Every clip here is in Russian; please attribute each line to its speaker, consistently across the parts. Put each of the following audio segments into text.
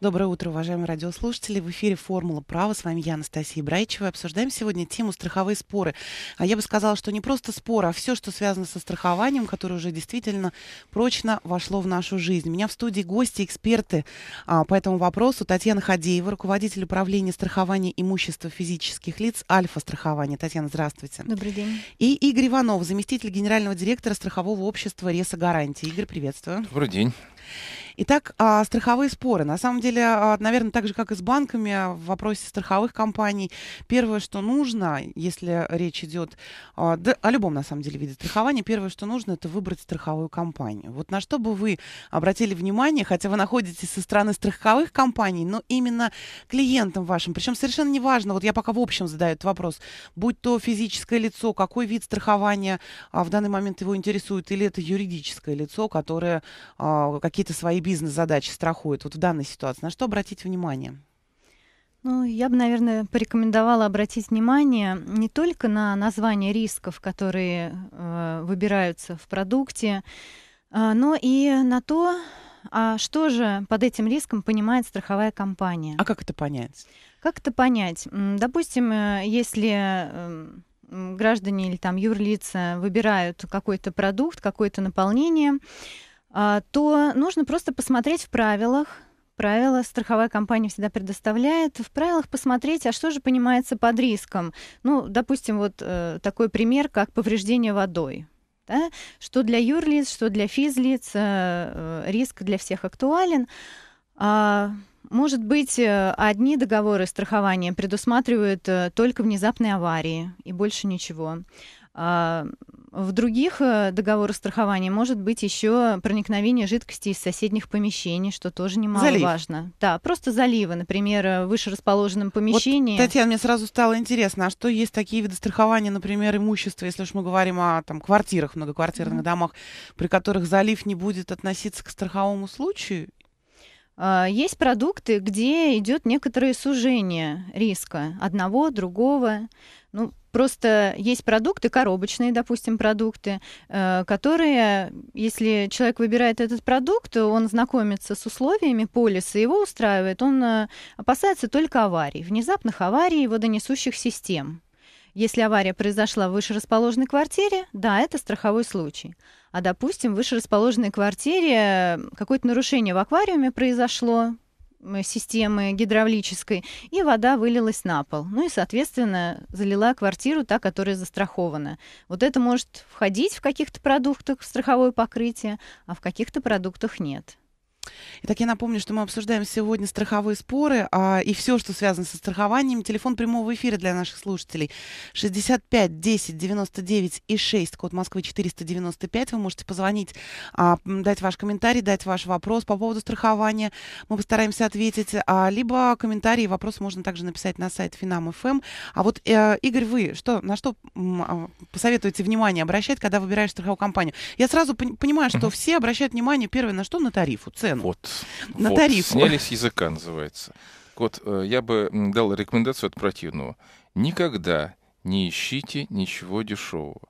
Speaker 1: Доброе утро, уважаемые радиослушатели. В эфире «Формула права». С вами я, Анастасия Брайчева. Обсуждаем сегодня тему страховые споры. А я бы сказала, что не просто споры, а все, что связано со страхованием, которое уже действительно прочно вошло в нашу жизнь. У меня в студии гости, эксперты а, по этому вопросу. Татьяна Хадеева, руководитель управления страхования имущества физических лиц «Альфа-страхование». Татьяна, здравствуйте. Добрый день. И Игорь Иванов, заместитель генерального директора страхового общества «Реса Гарантии». Игорь, приветствую. Добрый день. Итак, а, страховые споры. На самом деле, а, наверное, так же, как и с банками, в вопросе страховых компаний, первое, что нужно, если речь идет а, да, о любом, на самом деле, виде страхования, первое, что нужно, это выбрать страховую компанию. Вот на что бы вы обратили внимание, хотя вы находитесь со стороны страховых компаний, но именно клиентам вашим, причем совершенно неважно, вот я пока в общем задаю этот вопрос, будь то физическое лицо, какой вид страхования в данный момент его интересует, или это юридическое лицо, которое какие-то свои бизнес-задачи страхует вот в данной ситуации, на что обратить внимание?
Speaker 2: Ну, я бы, наверное, порекомендовала обратить внимание не только на название рисков, которые э, выбираются в продукте, э, но и на то, а что же под этим риском понимает страховая компания. А как это понять? Как это понять? Допустим, э, если э, граждане или там юрлица выбирают какой-то продукт, какое-то наполнение, а, то нужно просто посмотреть в правилах, правила страховая компания всегда предоставляет. В правилах посмотреть, а что же понимается под риском. Ну, допустим, вот э, такой пример, как повреждение водой. Да? Что для юрлиц, что для физлиц, э, э риск для всех актуален. А, может быть, э, одни договоры страхования предусматривают э, только внезапные аварии и больше ничего. А, в других э, договорах страхования может быть еще проникновение жидкости из соседних помещений, что тоже немаловажно. Залив. Да, просто заливы, например, э, в выше расположенном помещении. Вот, Татьяна, мне сразу
Speaker 1: стало интересно, а что есть такие виды страхования, например, имущества, если уж мы говорим о там, квартирах, многоквартирных mm-hmm. домах,
Speaker 2: при которых залив не будет относиться к страховому случаю? А, есть продукты, где идет некоторое сужение риска одного, другого. Ну, Просто есть продукты, коробочные, допустим, продукты, э, которые, если человек выбирает этот продукт, он знакомится с условиями полиса, его устраивает, он э, опасается только аварий, внезапных аварий водонесущих систем. Если авария произошла в выше расположенной квартире, да, это страховой случай. А допустим, в выше расположенной квартире какое-то нарушение в аквариуме произошло, Э, системы гидравлической, и вода вылилась на пол. Ну и, соответственно, залила квартиру та, которая застрахована. Вот это может входить в каких-то продуктах в страховое покрытие, а в каких-то продуктах нет. Итак, я напомню, что мы обсуждаем сегодня
Speaker 1: страховые споры а, и все, что связано со страхованием. Телефон прямого эфира для наших слушателей 65 10 99 и 6, код Москвы 495. Вы можете позвонить, а, дать ваш комментарий, дать ваш вопрос по поводу страхования. Мы постараемся ответить. А, либо комментарий и вопрос можно также написать на сайт Finam.fm. Эм. А вот, э, Игорь, вы что, на что м, а, посоветуете внимание обращать, когда выбираешь страховую компанию? Я сразу пон- понимаю, что все обращают внимание первое на что? На тарифу, цену цену. Вот. На вот. тариф. Сняли с
Speaker 3: языка, называется. Вот э, я бы дал рекомендацию от противного. Никогда не ищите ничего дешевого.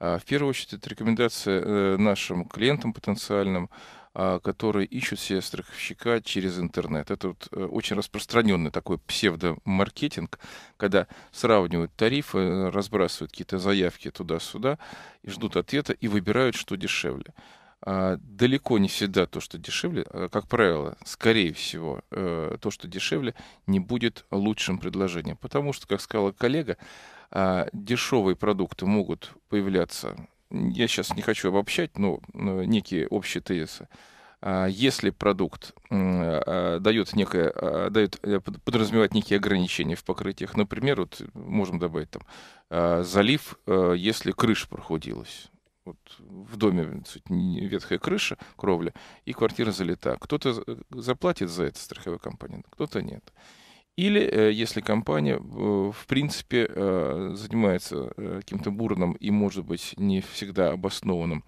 Speaker 3: А, в первую очередь, это рекомендация э, нашим клиентам потенциальным, а, которые ищут себе страховщика через интернет. Это вот э, очень распространенный такой псевдомаркетинг, когда сравнивают тарифы, разбрасывают какие-то заявки туда-сюда, и ждут ответа и выбирают, что дешевле. А, далеко не всегда то, что дешевле, а, как правило, скорее всего, э, то, что дешевле, не будет лучшим предложением. Потому что, как сказала коллега, а, дешевые продукты могут появляться, я сейчас не хочу обобщать, но некие общие тезисы. Если продукт дает, некое, дает, э, подразумевает некие ограничения в покрытиях, например, вот можем добавить там залив, э, если крыша прохудилась, вот в доме ветхая крыша, кровля, и квартира залита. Кто-то заплатит за это страховой компании, кто-то нет. Или э, если компания, э, в принципе, э, занимается каким-то бурным и, может быть, не всегда обоснованным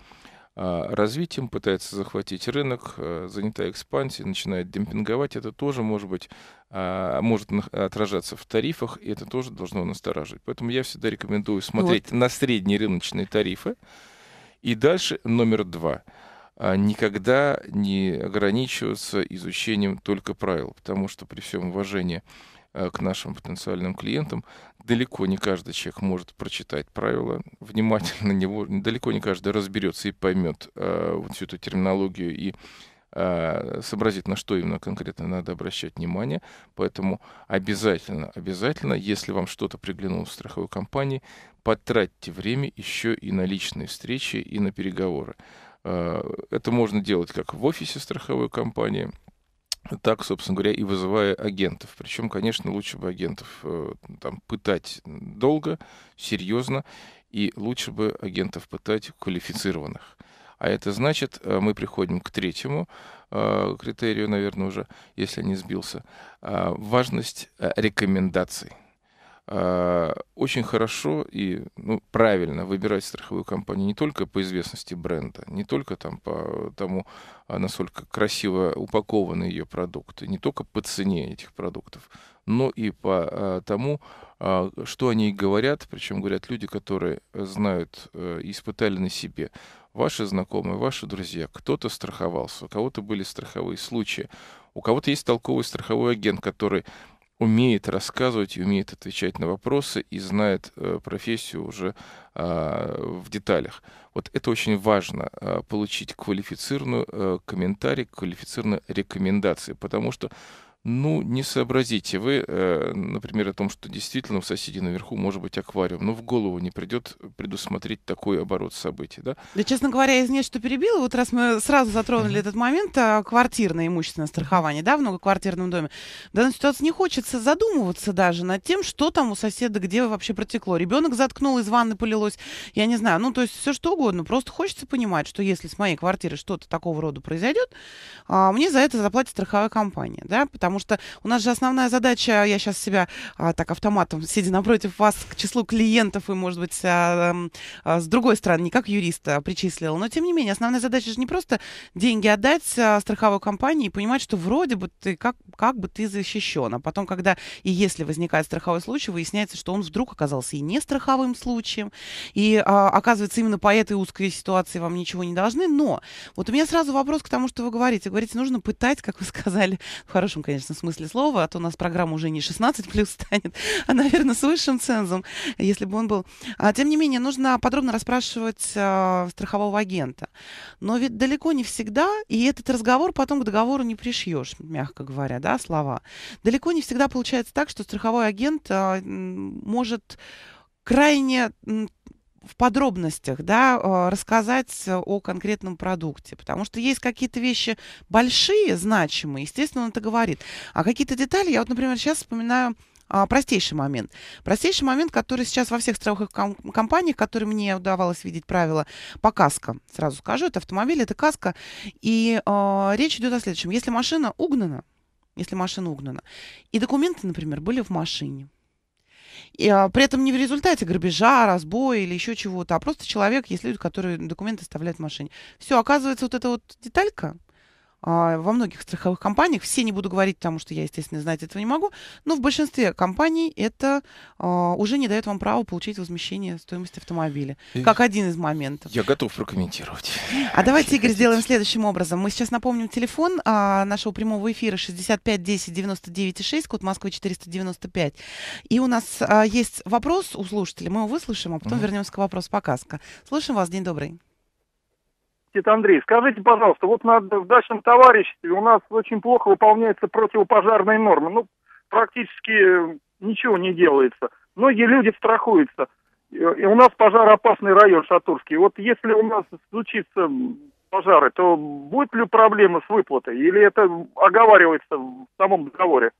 Speaker 3: а, развитием, пытается захватить рынок, занята экспансией, начинает демпинговать, это тоже может быть, а, может отражаться в тарифах, и это тоже должно настораживать. Поэтому я всегда рекомендую ну смотреть вот. на средние рыночные тарифы, и дальше номер два. А, никогда не ограничиваться изучением только правил, потому что при всем уважении а, к нашим потенциальным клиентам. Далеко не каждый человек может прочитать правила внимательно, не, далеко не каждый разберется и поймет э, а, вот всю эту терминологию и а, сообразить, на что именно конкретно надо обращать внимание. Поэтому обязательно, обязательно, если вам что-то приглянулось в страховой компании, потратьте время еще и на личные встречи, и на переговоры. А, это можно делать как в офисе страховой компании, так, собственно говоря, и вызывая агентов. Причем, конечно, лучше бы агентов э, там, пытать долго, серьезно, и лучше бы агентов пытать квалифицированных. А это значит, э, мы приходим к третьему э, критерию, наверное, уже, если не сбился, а, важность э, рекомендаций а, очень хорошо и ну, правильно выбирать страховую компанию не только по известности бренда, не только там по тому, а, насколько красиво упакованы ее продукты, не только по цене этих продуктов, но и по тому, что они говорят, причем говорят люди, которые знают и испытали на себе ваши знакомые, ваши друзья, кто-то страховался, у кого-то были страховые случаи, у кого-то есть толковый страховой агент, который умеет рассказывать и умеет отвечать на вопросы и знает э, профессию уже э, в деталях. Вот это очень важно, э, получить квалифицированную э, комментарий, квалифицированные рекомендации, потому что ну, не сообразите вы, э, например, о том, что действительно у соседей наверху может быть аквариум, но в голову не придет предусмотреть такой оборот событий, да?
Speaker 1: Да, честно говоря, извиняюсь, что перебила, вот раз мы сразу затронули mm-hmm. этот момент, а, квартирное имущественное страхование, да, в многоквартирном доме, в данной ситуации не хочется задумываться даже над тем, что там у соседа, где вообще протекло. Ребенок заткнул, из ванны полилось, я не знаю, ну, то есть все что угодно, просто хочется понимать, что если с моей квартиры что-то такого рода произойдет, а, мне за это заплатит страховая компания, да, потому потому что у нас же основная задача, я сейчас себя а, так автоматом, сидя напротив вас, к числу клиентов и, может быть, а, а, с другой стороны, не как юриста а, причислила, но тем не менее, основная задача же не просто деньги отдать а, страховой компании и понимать, что вроде бы ты, как, как бы ты защищен, а потом, когда и если возникает страховой случай, выясняется, что он вдруг оказался и не страховым случаем, и а, оказывается, именно по этой узкой ситуации вам ничего не должны, но вот у меня сразу вопрос к тому, что вы говорите. говорите, нужно пытать, как вы сказали, в хорошем, конечно, конечно, смысле слова, а то у нас программа уже не 16 плюс станет, а, наверное, с высшим цензом, если бы он был. А, тем не менее, нужно подробно расспрашивать а, страхового агента. Но ведь далеко не всегда, и этот разговор потом к договору не пришьешь, мягко говоря, да, слова. Далеко не всегда получается так, что страховой агент а, может крайне в подробностях да, э, рассказать о конкретном продукте, потому что есть какие-то вещи большие, значимые, естественно, он это говорит. А какие-то детали, я вот, например, сейчас вспоминаю а, простейший момент. Простейший момент, который сейчас во всех страховых ком- компаниях, которые мне удавалось видеть правила по каско. Сразу скажу, это автомобиль, это каска. И а, речь идет о следующем. Если машина угнана, если машина угнана, и документы, например, были в машине, и, а, при этом не в результате грабежа, разбоя или еще чего-то, а просто человек, есть люди, которые документы оставляют в машине. Все, оказывается, вот эта вот деталька, а, во многих страховых компаниях, все не буду говорить, потому что я, естественно, знать этого не могу, но в большинстве компаний это а, уже не дает вам права получить возмещение стоимости автомобиля, и как один из моментов.
Speaker 3: Я готов прокомментировать.
Speaker 1: А давайте, Игорь, сделаем следующим образом. Мы сейчас напомним телефон а, нашего прямого эфира 65 10 99 6, код Москвы 495. И у нас а, есть вопрос у слушателя мы его выслушаем, а потом угу. вернемся к вопросу показка. Слушаем вас, день добрый.
Speaker 4: Никит Андрей, скажите, пожалуйста, вот на дачном товариществе у нас очень плохо выполняются противопожарные нормы. Ну, практически э, ничего не делается. Многие люди страхуются. И у нас пожароопасный район Шатурский. Вот если у нас случится пожары, то будет ли проблема с выплатой? Или это оговаривается в самом договоре?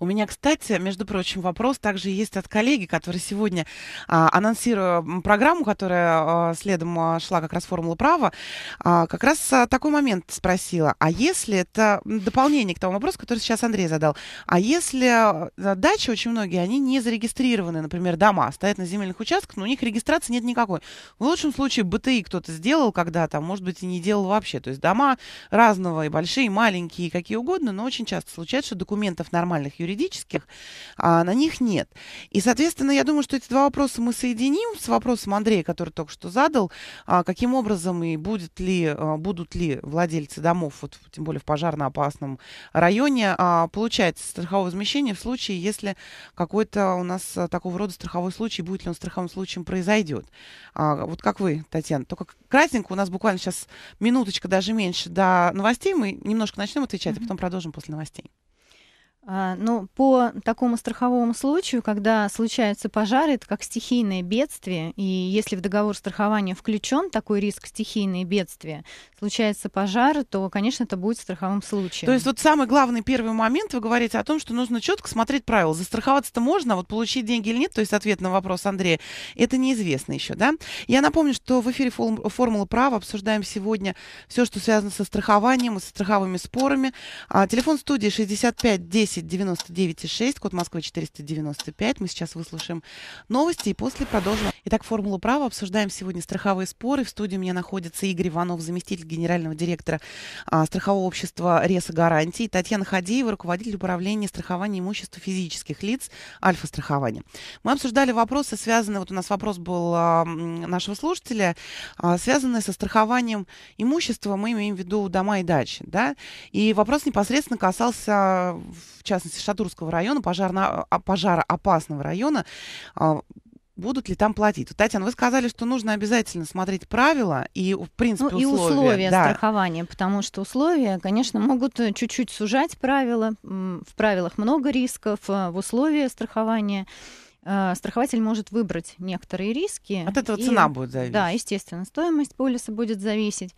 Speaker 1: У меня, кстати, между прочим, вопрос также есть от коллеги, который сегодня, а, анонсируя программу, которая а, следом а, шла как раз «Формула права», а, как раз такой момент спросила. А если это дополнение к тому вопросу, который сейчас Андрей задал, а если дачи очень многие, они не зарегистрированы, например, дома стоят на земельных участках, но у них регистрации нет никакой. В лучшем случае БТИ кто-то сделал когда-то, может быть, и не делал вообще. То есть дома разного, и большие, и маленькие, и какие угодно, но очень часто случается, что документов нормально формальных, юридических, а на них нет. И, соответственно, я думаю, что эти два вопроса мы соединим с вопросом Андрея, который только что задал, а каким образом и будет ли, а, будут ли владельцы домов, вот, тем более в пожарно-опасном районе, а, получать страховое возмещение в случае, если какой-то у нас а, такого рода страховой случай, будет ли он страховым случаем произойдет. А, вот как вы, Татьяна, только кратенько, у нас буквально сейчас минуточка, даже меньше до новостей, мы немножко начнем отвечать, mm-hmm. а потом продолжим после новостей.
Speaker 2: А, ну по такому страховому случаю, когда случаются пожары, это как стихийное бедствие, и если в договор страхования включен такой риск стихийные бедствия, случается пожар, то, конечно, это будет страховым случаем. То есть
Speaker 1: вот самый главный первый момент, вы говорите о том, что нужно четко смотреть правила. Застраховаться-то можно, а вот получить деньги или нет, то есть ответ на вопрос Андрея, это неизвестно еще, да? Я напомню, что в эфире «Формула права» обсуждаем сегодня все, что связано со страхованием и со страховыми спорами. А, телефон студии 65 10 10 99 6, код Москвы 495. Мы сейчас выслушаем новости и после продолжим. Итак, «Формулу права» обсуждаем сегодня страховые споры. В студии у меня находится Игорь Иванов, заместитель генерального директора а, страхового общества «Реса Гарантии», Татьяна Хадеева, руководитель управления страхования имущества физических лиц «Альфа-страхования». Мы обсуждали вопросы, связанные, вот у нас вопрос был а, нашего слушателя, а, связанные со страхованием имущества, мы имеем в виду дома и дачи, да, и вопрос непосредственно касался, а, в частности, Шатурского района, пожарно, а, пожароопасного района, а, будут ли там платить. Татьяна, вы сказали, что нужно обязательно смотреть правила и, в принципе, ну, и условия. условия да.
Speaker 2: страхования, потому что условия, конечно, могут э, чуть-чуть сужать правила. В правилах много рисков, э, в условия страхования э, страхователь может выбрать некоторые риски. От этого и, цена будет зависеть. Да, естественно, стоимость полиса будет зависеть.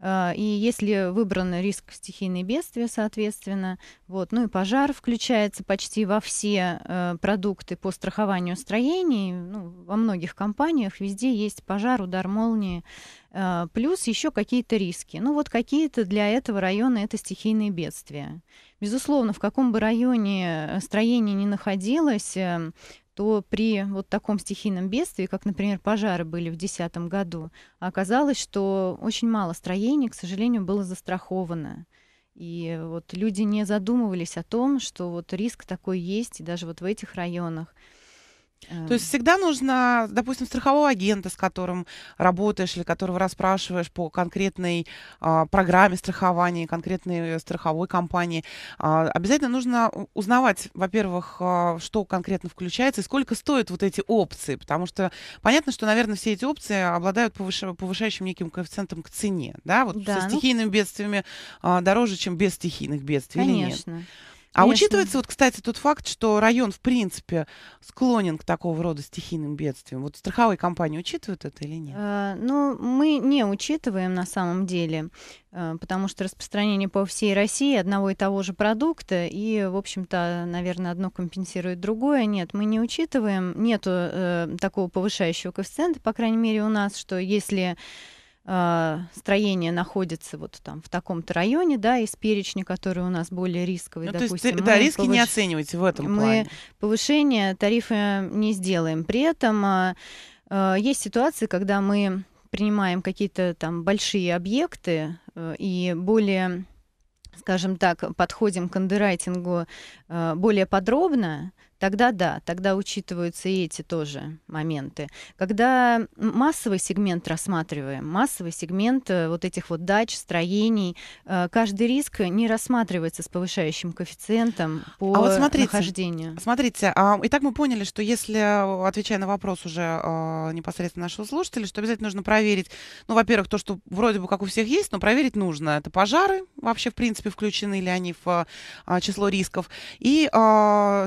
Speaker 2: А, и если выбран риск стихийные бедствия, соответственно, вот, ну и пожар включается почти во все э, продукты по страхованию строений, ну, во многих компаниях везде есть пожар, удар молнии, а, плюс еще какие-то риски. Ну вот какие-то для этого района это стихийные бедствия. Безусловно, в каком бы районе э, строение ни находилось, эм, то при вот таком стихийном бедствии, как, например, пожары были в 2010 году, оказалось, что очень мало строений, к сожалению, было застраховано. И вот люди не задумывались о том, что вот риск такой есть, и даже вот в этих районах. То есть эм. всегда нужно,
Speaker 1: допустим, страхового агента, с которым работаешь или которого расспрашиваешь по конкретной а, программе страхования, конкретной страховой компании. А, обязательно нужно узнавать, во-первых, а, что конкретно включается и сколько стоят вот эти опции, потому что понятно, что, наверное, все эти опции обладают повыш... повышающим неким коэффициентом к цене, да? Вот да, со ну. стихийными ну... бедствиями а, дороже, чем без стихийных бедствий Конечно. или нет? А учитывается, вот, кстати, тот факт, что район, в принципе, склонен к такого рода стихийным бедствиям. Вот страховые компании учитывают это или нет?
Speaker 2: Э, ну, мы не учитываем на самом деле, э, потому что распространение по всей России одного и того же продукта, и, в общем-то, наверное, одно компенсирует другое. Нет, мы не учитываем, нету э, такого повышающего коэффициента, по крайней мере, у нас, что если а, строение находится вот там в таком-то районе, да, из перечня, который у нас более рисковый, ну, допустим. То есть, да, риски повыш... не оцениваете
Speaker 1: в этом мы плане. Мы
Speaker 2: повышение тарифа не сделаем. При этом а, а, есть ситуации, когда мы принимаем какие-то там большие объекты а, и более скажем так, подходим к андеррайтингу э, более подробно, Тогда да, тогда учитываются и эти тоже моменты. Когда массовый сегмент рассматриваем, массовый сегмент э, вот этих вот дач, строений, э, каждый риск не рассматривается с повышающим коэффициентом по а вот смотрите, нахождению. Смотрите, а, итак мы поняли, что если, э, отвечая на вопрос уже
Speaker 1: непосредственно нашего слушателя, что обязательно нужно проверить, ну, во-первых, то, что вроде бы как у всех есть, но проверить нужно. Это пожары вообще, в принципе, включены ли они в число рисков, и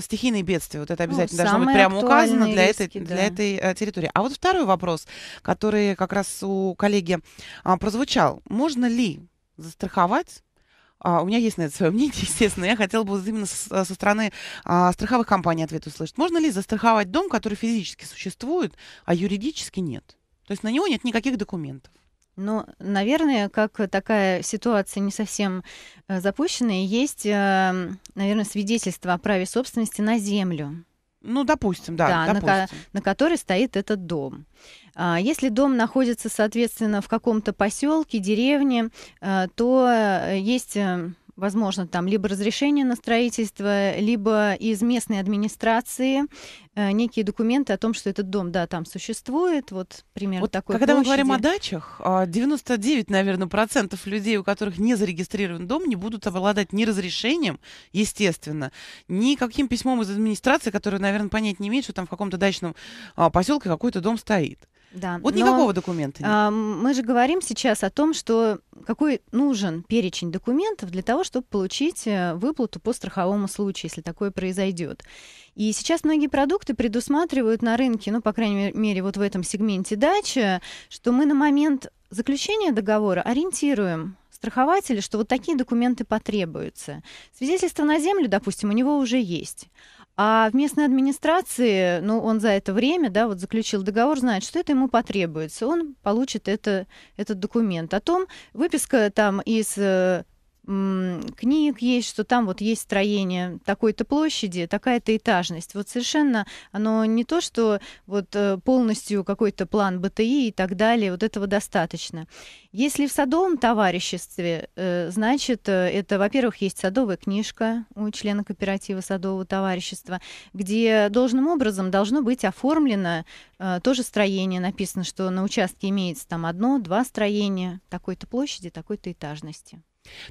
Speaker 1: стихийные бедствия соответствие. Вот это ну, обязательно ну, должно быть прямо указано для, риски, этой, да. для этой э, территории. А вот второй вопрос, который как раз у коллеги а, прозвучал. Можно ли застраховать а, у меня есть на это свое мнение, естественно. Я хотела бы именно со, э, со стороны а, страховых компаний ответ услышать. Можно ли застраховать дом, который физически существует, а юридически нет? То есть на него нет никаких документов.
Speaker 2: Ну, наверное, как такая ситуация не совсем э, запущенная, есть, эм, наверное, свидетельство о праве собственности на землю. Ну, допустим, да. да допустим. На, на которой стоит этот дом. А, если дом находится, соответственно, в каком-то поселке, деревне, э, то э, есть эм, возможно, там либо разрешение на строительство, либо из местной администрации э, некие документы о том, что этот дом, да, там существует. Вот примерно вот такой Когда площади. мы говорим о дачах,
Speaker 1: 99, а, наверное, процентов людей, у которых не зарегистрирован дом, не будут обладать ни разрешением, естественно, ни каким письмом из администрации, которое, наверное, понять не имеет, что там в каком-то дачном а, поселке какой-то дом стоит.
Speaker 2: Да, вот но, никакого документа. Нет. А, мы же говорим сейчас о том, что какой нужен перечень документов для того, чтобы получить э, выплату по страховому случаю, если такое произойдет. И сейчас многие продукты предусматривают на рынке, ну, по крайней мере, вот в этом сегменте дача, что мы на момент заключения договора ориентируем страхователя, что вот такие документы потребуются. Свидетельство на землю, допустим, у него уже есть. А в местной администрации, ну, он за это время, да, вот заключил договор, знает, что это ему потребуется. Он получит это, этот документ. О том, выписка там из э, книг есть, что там вот есть строение такой-то площади, такая-то этажность. Вот совершенно оно не то, что вот э, полностью какой-то план БТИ и так далее, вот этого достаточно. Если в садовом товариществе, э, значит, э, это, во-первых, есть садовая книжка у члена кооператива садового товарищества, где должным образом должно быть оформлено тоже строение. Написано, что на участке имеется там одно-два строения такой-то площади, такой-то этажности.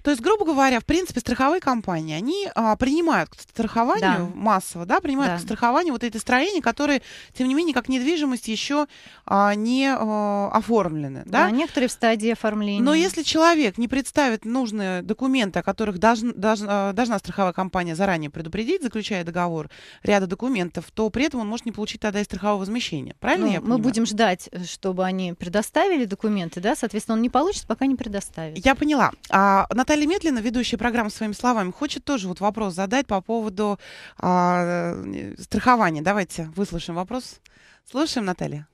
Speaker 1: То есть, грубо говоря, в принципе, страховые компании, они а, принимают к страхованию да. массово, да, принимают да. к страхованию вот эти строения, которые, тем не менее, как недвижимость еще а, не а, оформлены. Да? да, некоторые в стадии оформления. Но если человек не представит нужные документы, о которых должен, должна, должна страховая компания заранее предупредить, заключая договор ряда документов, то при этом он может не получить тогда и страхового возмещения. Правильно ну, я понимаю? Мы будем
Speaker 2: ждать, э, чтобы они предоставили документы, да, соответственно, он не получит, пока не предоставит.
Speaker 1: Я поняла. А, а, Наталья Медлина, ведущая программу «Своими словами», хочет тоже вот вопрос задать по поводу а, страхования. Давайте выслушаем вопрос. Слушаем,
Speaker 5: Наталья.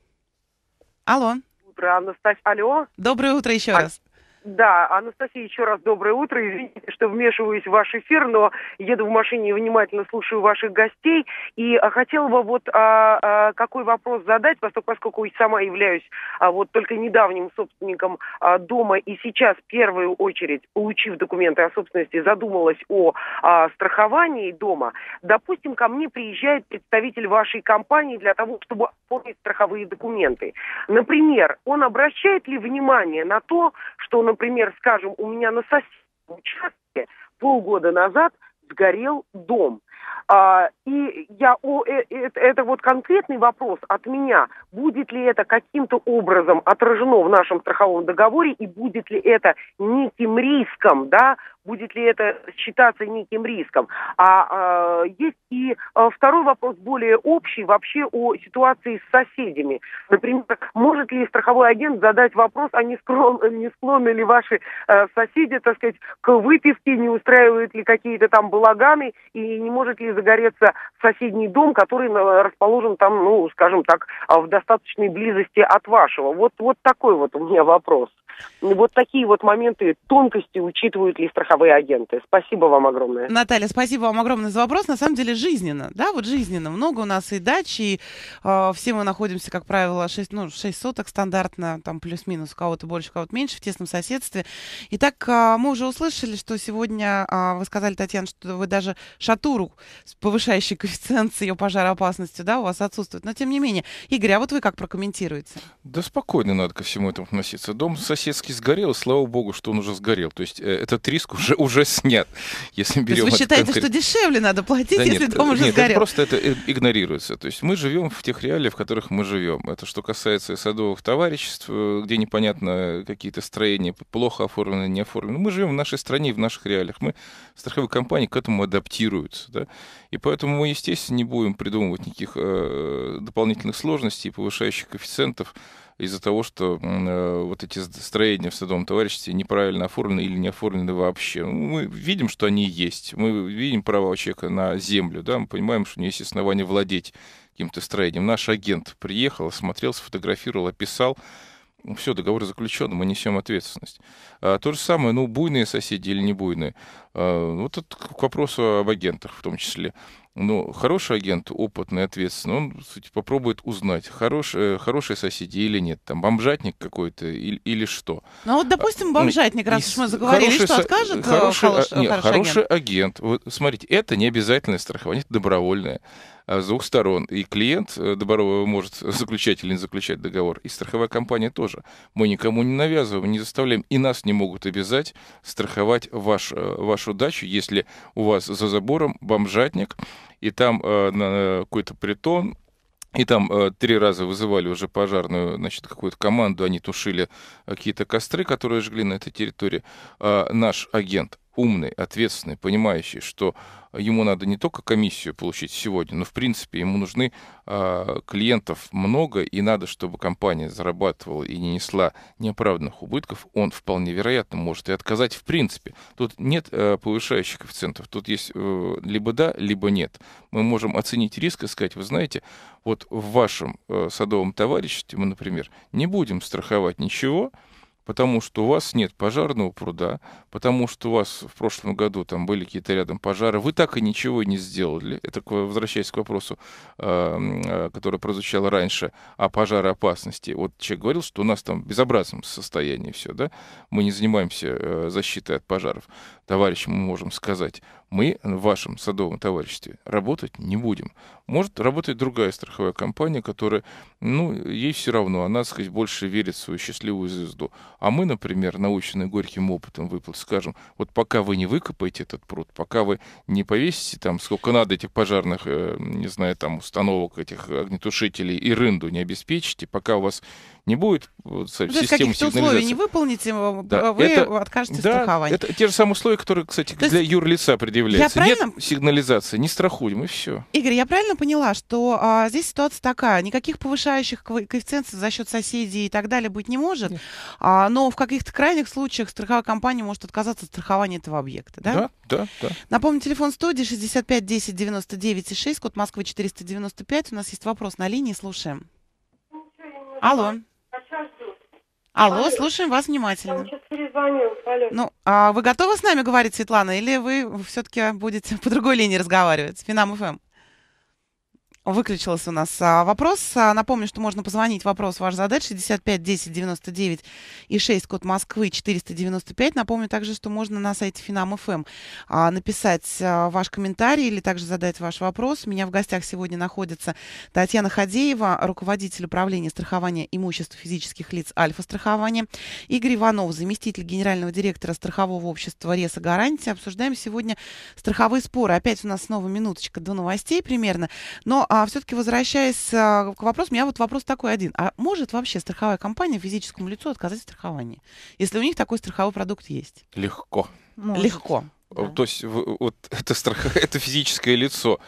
Speaker 5: Алло. Доброе утро, Анастасия. Алло.
Speaker 1: Доброе утро еще а... раз.
Speaker 5: Да, Анастасия, еще раз доброе утро. Извините, что вмешиваюсь в ваш эфир, но еду в машине и внимательно слушаю ваших гостей. И а, хотела бы вот а, а, какой вопрос задать, поскольку, поскольку сама являюсь а, вот только недавним собственником а, дома и сейчас в первую очередь, получив документы о собственности, задумалась о а, страховании дома. Допустим, ко мне приезжает представитель вашей компании для того, чтобы оформить страховые документы. Например, он обращает ли внимание на то, что, например, например, скажем, у меня на соседнем участке полгода назад сгорел дом. А, и я, о э, э, это вот конкретный вопрос от меня, будет ли это каким-то образом отражено в нашем страховом договоре и будет ли это неким риском, да, будет ли это считаться неким риском. А, а есть и а, второй вопрос более общий вообще о ситуации с соседями. Например, может ли страховой агент задать вопрос, а не, склон, не склонны ли ваши а, соседи, так сказать, к выпивке, не устраивают ли какие-то там балаганы и не может может ли загореться соседний дом, который э, расположен там, ну, скажем так, а, в достаточной близости от вашего? Вот, вот такой вот у меня вопрос вот такие вот моменты, тонкости учитывают ли страховые агенты. Спасибо вам огромное.
Speaker 1: Наталья, спасибо вам огромное за вопрос. На самом деле жизненно, да, вот жизненно. Много у нас и дач, и э, все мы находимся, как правило, 6, ну, 6 соток стандартно, там плюс-минус, у кого-то больше, у кого-то меньше, в тесном соседстве. Итак, э, мы уже услышали, что сегодня э, вы сказали, Татьяна, что вы даже шатуру с повышающей коэффициент с ее пожароопасностью, да, у вас отсутствует. Но тем не менее, Игорь, а вот вы как прокомментируете?
Speaker 3: Да спокойно надо ко всему этому относиться. Дом сосед Лисицкий сгорел, слава богу, что он уже сгорел. То есть э, этот риск уже, уже снят. Если берем То есть вы считаете, конкрет... что
Speaker 1: дешевле надо
Speaker 2: платить, да если нет, дом уже нет, сгорел? нет, просто
Speaker 3: это э, игнорируется. То есть мы живем в тех реалиях, в которых мы живем. Это что касается садовых товариществ, э, где непонятно какие-то строения, плохо оформлены, не оформлены. Мы живем в нашей стране, в наших реалиях. Мы, страховые компании к этому адаптируются. Да? И поэтому мы, естественно, не будем придумывать никаких э, дополнительных сложностей, повышающих коэффициентов из-за того, что э, вот эти строения в садовом товариществе неправильно оформлены или не оформлены вообще. Мы видим, что они есть. Мы видим право человека на землю, да, мы понимаем, что у него есть основания владеть каким-то строением. Наш агент приехал, смотрел, сфотографировал, описал, ну, все, договор заключен, мы несем ответственность. А, то же самое, ну, буйные соседи или не буйные. А, вот это к вопросу об агентах в том числе. Но ну, хороший агент, опытный, ответственный, он сути, попробует узнать, хорош, э, хорошие соседи или нет, там бомжатник какой-то или, или что.
Speaker 1: Ну вот, допустим, а, ну, бомжатник, раз уж мы заговорили, хороший, что откажет э, хороший, хорош, а, нет, хороший,
Speaker 3: агент. агент. Вот, смотрите, это не обязательное страхование, это добровольное а с двух сторон. И клиент э, добровольно может заключать или не заключать договор, и страховая компания тоже. Мы никому не навязываем, не заставляем, и нас не могут обязать страховать ваш, э, вашу дачу, если у вас за забором бомжатник, и там э, э, какой-то притон, и там э, три раза вызывали уже пожарную, значит, какую-то команду, они тушили э, какие-то костры, которые жгли на этой территории. Э, наш агент умный, ответственный, понимающий, что ему надо не только комиссию получить сегодня, но в принципе ему нужны э, клиентов много, и надо, чтобы компания зарабатывала и не несла неоправданных убытков, он вполне вероятно может и отказать в принципе. Тут нет э, повышающих коэффициентов, тут есть э, либо да, либо нет. Мы можем оценить риск и сказать, вы знаете, вот в вашем э, садовом товариществе мы, например, не будем страховать ничего, потому что у вас нет пожарного пруда, потому что у вас в прошлом году там были какие-то рядом пожары, вы так и ничего не сделали. Это возвращаясь к вопросу, эм, э, который прозвучал раньше, о пожароопасности. Вот человек говорил, что у нас там в безобразном состоянии все, да? Мы не занимаемся э, защитой от пожаров. товарищ, мы можем сказать, мы в вашем садовом товариществе работать не будем. Может работать другая страховая компания, которая, ну, ей все равно, она, так сказать, больше верит в свою счастливую звезду. А мы, например, наученные горьким опытом выплат, скажем, вот пока вы не выкопаете этот пруд, пока вы не повесите там сколько надо этих пожарных, э, не знаю, там установок этих огнетушителей и рынду не обеспечите, пока у вас не будет вот, ну, системы каких-то условий не
Speaker 1: выполните, а да, вы это, откажетесь да, страхования. Это
Speaker 3: те же самые условия, которые, кстати, То для юрлица предъявляются. Я правильно... сигнализации, не страхуем, и все.
Speaker 1: Игорь, я правильно поняла, что а, здесь ситуация такая, никаких повышающих коэффициентов за счет соседей и так далее быть не может, а, но в каких-то крайних случаях страховая компания может отказаться от страхования этого объекта, да? Да, да, да. Напомню, телефон студии 65 10 99 6, код Москвы 495. У нас есть вопрос на линии, слушаем. Алло. Алло, Алло, слушаем вас внимательно. Я
Speaker 5: сейчас перезвоню. Алло.
Speaker 1: Ну, а вы готовы с нами говорить, Светлана, или вы все-таки будете по другой линии разговаривать? с Финам ФМ. Выключился у нас а, вопрос. А, напомню, что можно позвонить. Вопрос ваш задать 65 10 99 и 6, код Москвы 495. Напомню также, что можно на сайте Финам.ФМ а, написать ваш комментарий или также задать ваш вопрос. У меня в гостях сегодня находится Татьяна Хадеева, руководитель управления страхования имущества физических лиц Альфа-страхования, Игорь Иванов, заместитель генерального директора страхового общества Реса Гарантия. Обсуждаем сегодня страховые споры. Опять у нас снова минуточка до новостей примерно. Но а все-таки возвращаясь а, к вопросу, у меня вот вопрос такой один. А может вообще страховая компания физическому лицу отказать в страховании, если у них такой страховой продукт есть?
Speaker 3: Легко. Может. Легко. Э, да. То есть вот это, страх... это физическое лицо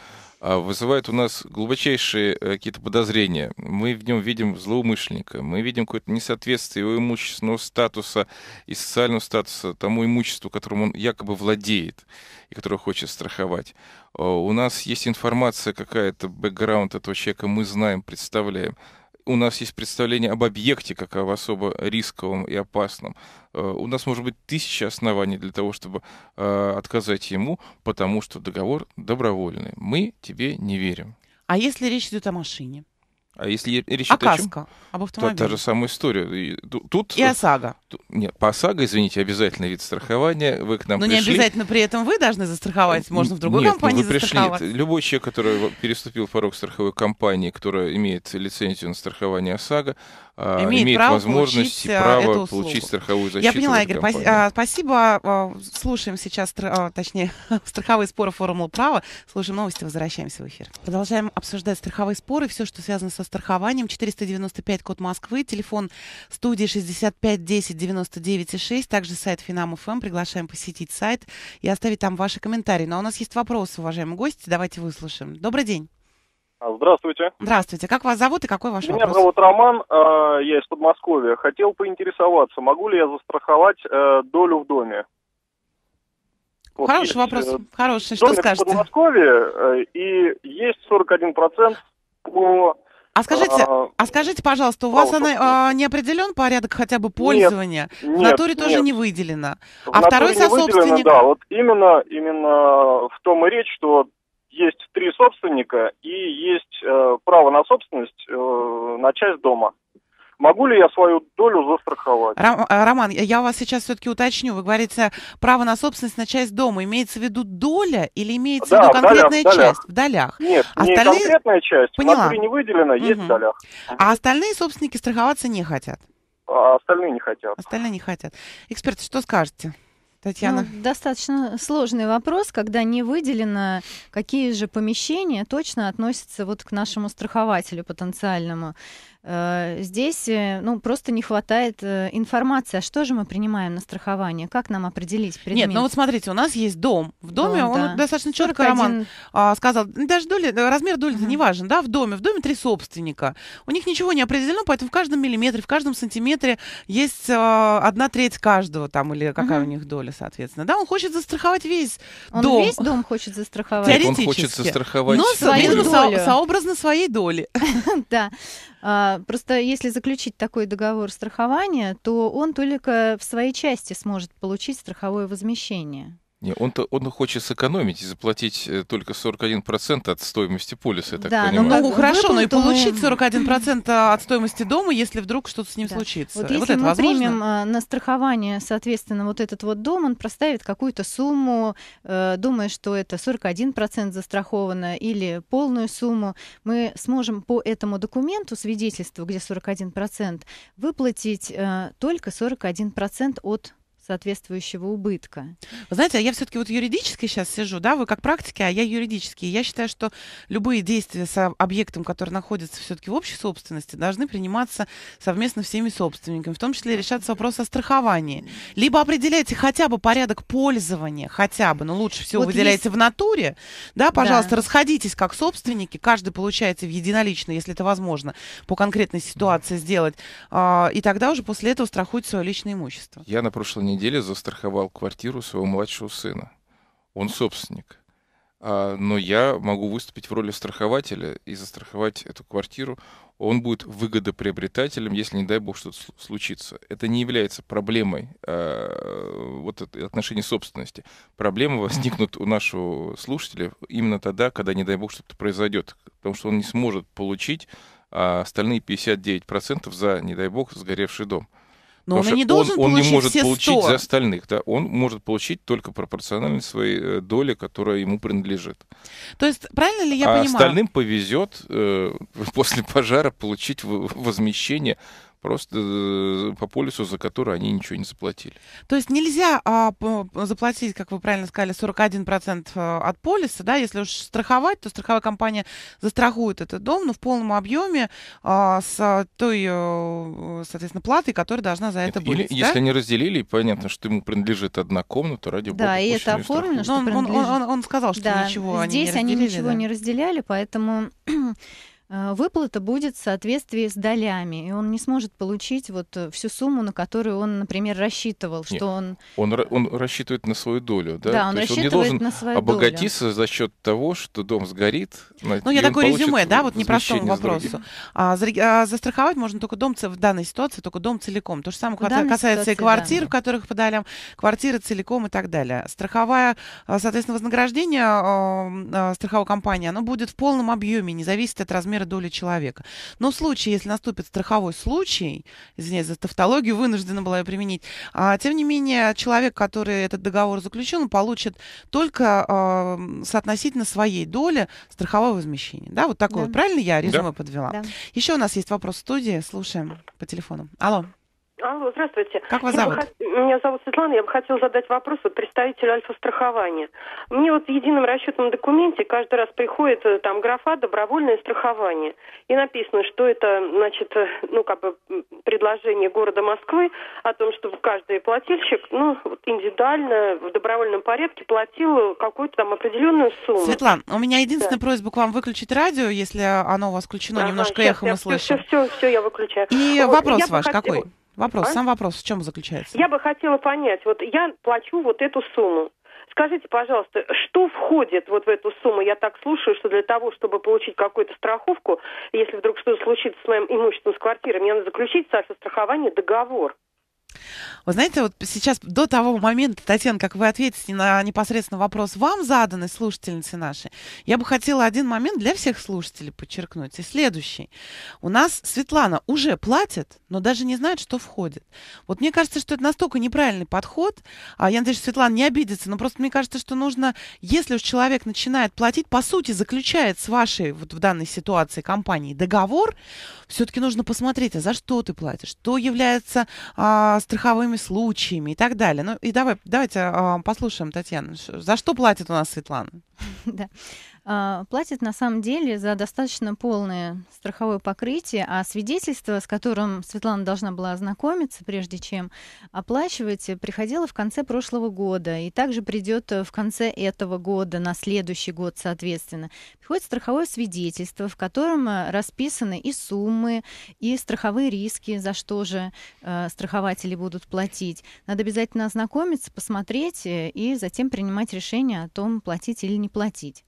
Speaker 3: а, вызывает у нас глубочайшие э, какие-то подозрения. Мы в нем видим злоумышленника, мы видим какое-то несоответствие его имущественного статуса и социального статуса тому имуществу, которым он якобы владеет и которое хочет страховать. А, у нас есть информация какая-то, бэкграунд этого человека мы знаем, представляем у нас есть представление об объекте как об особо рисковом и опасном. Э, у нас может быть тысяча оснований для того, чтобы э, отказать ему, потому что договор добровольный. Мы тебе не верим.
Speaker 1: А если речь идет о машине?
Speaker 3: А если речь а идет о чем?
Speaker 1: об автомобиле. та же
Speaker 3: самая история. Тут, и ОСАГО. Нет, по ОСАГО, извините, обязательно вид страхования. Вы к нам Но пришли. не обязательно
Speaker 1: при этом вы должны застраховать. Можно в другой Нет, ну, компании вы пришли.
Speaker 3: Любой человек, который переступил порог страховой компании, которая имеет лицензию на страхование ОСАГО, а, имеет, имеет право возможность и э, право эту получить страховую защиту. Я поняла, Игорь, компании. А,
Speaker 1: спасибо. А, слушаем сейчас, точнее, страховые споры форума права. Слушаем новости, возвращаемся в эфир. Продолжаем обсуждать страховые споры, все, что связано со страхованием. 495 код Москвы, телефон студии 6510996. также сайт Финам.ФМ. Приглашаем посетить сайт и оставить там ваши комментарии. Но ну, у нас есть вопросы, уважаемые гости, давайте выслушаем. Добрый день.
Speaker 4: А, здравствуйте. Здравствуйте. Как вас зовут и какой ваш Меня вопрос? Меня зовут Роман, а, я из Подмосковья. Хотел поинтересоваться, могу ли я застраховать э, долю в доме? Хороший вот вопрос, э, хороший. Что скажете? в Подмосковье, э, и есть 41% по... А скажите, а, а скажите, пожалуйста, у вас она,
Speaker 1: а, не определен порядок хотя бы пользования? Нет, в натуре нет, тоже не выделено.
Speaker 4: В а второй сособственник... Выделено, да, вот именно, именно в том и речь, что есть три собственника и есть э, право на собственность э, на часть дома. Могу ли я свою долю застраховать?
Speaker 1: Э, Роман, я вас сейчас все-таки уточню. Вы говорите, право на собственность на часть дома. Имеется в виду доля или имеется да, в виду конкретная в долях, часть? В долях. Нет, остальные... не конкретная часть. Поняла. В не выделено, угу. есть в долях. А остальные собственники страховаться не хотят? А остальные не хотят. Остальные не хотят. Эксперты, что скажете?
Speaker 2: Татьяна. Ну, достаточно сложный вопрос, когда не выделено, какие же помещения точно относятся вот к нашему страхователю потенциальному. Э, здесь э, ну, просто не хватает э, информации. А что же мы принимаем на страхование? Как нам определить предмет? Нет, ну вот
Speaker 1: смотрите, у нас есть дом. В доме дом, он да. достаточно четко Роман а, сказал, «Ну, даже доли, размер доли uh-huh. не важен, да, в доме. В доме три собственника. У них ничего не определено, поэтому в каждом миллиметре, в каждом сантиметре есть а, одна треть каждого там или какая uh-huh. у них доля, соответственно.
Speaker 2: Да, он хочет застраховать весь он дом. Он весь дом хочет застраховать? Теоретически. Он хочет застраховать но свою долю. Со- сообразно своей доли. Да. А, а, просто если заключить такой договор страхования, то он только в своей части сможет получить страховое возмещение.
Speaker 3: Не, он-то он хочет сэкономить и заплатить э, только 41% от стоимости полиса, я так
Speaker 2: да, понимаю. ну, ну хорошо, но и э, получить 41% от стоимости
Speaker 1: дома, если вдруг что-то с ним да. случится. Вот, вот если это мы возможно? примем
Speaker 2: э, на страхование, соответственно, вот этот вот дом, он проставит какую-то сумму, думая, что это 41% застраховано или полную сумму, мы сможем по этому документу, свидетельству, где 41%, выплатить э, только 41% от соответствующего убытка.
Speaker 1: Вы знаете, а я все-таки вот юридически сейчас сижу, да, вы как практики, а я юридически. Я считаю, что любые действия с объектом, который находится все-таки в общей собственности, должны приниматься совместно всеми собственниками, в том числе решаться вопрос о страховании. Либо определяйте хотя бы порядок пользования, хотя бы, но ну, лучше всего вот выделяйте есть... в натуре, да, пожалуйста, да. расходитесь как собственники, каждый получается в единолично, если это возможно, по конкретной ситуации сделать, а, и тогда уже после этого страхуйте свое личное имущество.
Speaker 3: Я на прошлой неделе неделе застраховал квартиру своего младшего сына. Он собственник. А, но я могу выступить в роли страхователя и застраховать эту квартиру. Он будет выгодоприобретателем, если, не дай бог, что-то случится. Это не является проблемой а, вот отношений собственности. Проблемы возникнут у нашего слушателя именно тогда, когда, не дай бог, что-то произойдет. Потому что он не сможет получить а, остальные 59% за, не дай бог, сгоревший дом. Но Потому он не должен он, получить не может все получить 100. за остальных, да? Он может получить только пропорционально своей э, доле, которая ему принадлежит. То есть правильно ли я а понимаю? Остальным повезет э, после пожара получить возмещение просто э, по полису, за который они ничего не заплатили.
Speaker 1: То есть нельзя а, заплатить, как вы правильно сказали, 41% э, от полиса, да, если уж страховать, то страховая компания застрахует этот дом, но в полном объеме а, с той, э, соответственно, платой, которая должна за это, это быть. Или, да? Если
Speaker 3: они разделили, понятно, что ему принадлежит одна комната, ради бога. Да, и это
Speaker 2: оформлено, что он, он, он, он сказал, что да, ничего здесь они не они ничего да? не разделяли, поэтому Э, выплата будет в соответствии с долями, и он не сможет получить вот э, всю сумму, на которую он, например, рассчитывал, Нет, что он...
Speaker 3: он... Он рассчитывает на свою долю, да? Да, он То рассчитывает он не на свою долю. обогатиться долю. за счет того, что дом сгорит. Ну, я такой резюме, да, вот непростому вопросу.
Speaker 1: А, а, застраховать можно только дом в данной ситуации, только дом целиком. То же самое касается, касается и квартир, да. в которых по долям, квартиры целиком и так далее. Страховая, э, соответственно, вознаграждение страховой компании, оно будет в полном объеме, не зависит от размера размера доли человека. Но в случае, если наступит страховой случай, извиняюсь за тавтологию, вынуждена была ее применить, а, тем не менее человек, который этот договор заключен, получит только а, соотносительно своей доли страховое возмещение. Да, вот такое. Да. правильно я резюме да. подвела? Да. Еще у нас есть вопрос в студии. Слушаем по телефону. Алло.
Speaker 5: Алло, здравствуйте. Как вас зовут? Хот... Меня зовут Светлана. Я бы хотела задать вопрос вот, представителю альфа-страхования. Мне вот в едином расчетном документе каждый раз приходит э, там графа «добровольное страхование». И написано, что это, значит, э, ну, как бы предложение города Москвы о том, чтобы каждый плательщик, ну, вот индивидуально, в добровольном порядке платил какую-то там определенную сумму. Светлана, у меня единственная
Speaker 1: да. просьба к вам выключить радио, если оно у вас включено, ага, немножко эхо мы слышим. Все, все,
Speaker 5: все, все, я выключаю. И вот, вопрос ваш хотела... какой? Вопрос, а? сам
Speaker 1: вопрос в чем заключается? Я бы
Speaker 5: хотела понять, вот я плачу вот эту сумму. Скажите, пожалуйста, что входит вот в эту сумму? Я так слушаю, что для того, чтобы получить какую-то страховку, если вдруг что-то случится с моим имуществом, с квартирой, мне надо заключить, Саша, страхование, договор.
Speaker 1: Вы знаете, вот сейчас до того момента, Татьяна, как вы ответите на непосредственно вопрос вам заданный, слушательницы нашей, я бы хотела один момент для всех слушателей подчеркнуть. И следующий. У нас Светлана уже платит, но даже не знает, что входит. Вот мне кажется, что это настолько неправильный подход. А я надеюсь, Светлана не обидится, но просто мне кажется, что нужно, если уж человек начинает платить, по сути, заключает с вашей вот в данной ситуации компании договор, все-таки нужно посмотреть, а за что ты платишь, что является а, страховыми случаями и так далее. Ну и давай, давайте а, послушаем, Татьяна, за что платит у нас Светлана?
Speaker 2: Да. А, платит на самом деле за достаточно полное страховое покрытие, а свидетельство, с которым Светлана должна была ознакомиться, прежде чем оплачивать, приходило в конце прошлого года и также придет в конце этого года, на следующий год, соответственно. Приходит страховое свидетельство, в котором э, расписаны и суммы, и страховые риски, за что же э, страхователи будут платить. Надо обязательно ознакомиться, посмотреть э, и затем принимать решение о том, платить или не платить.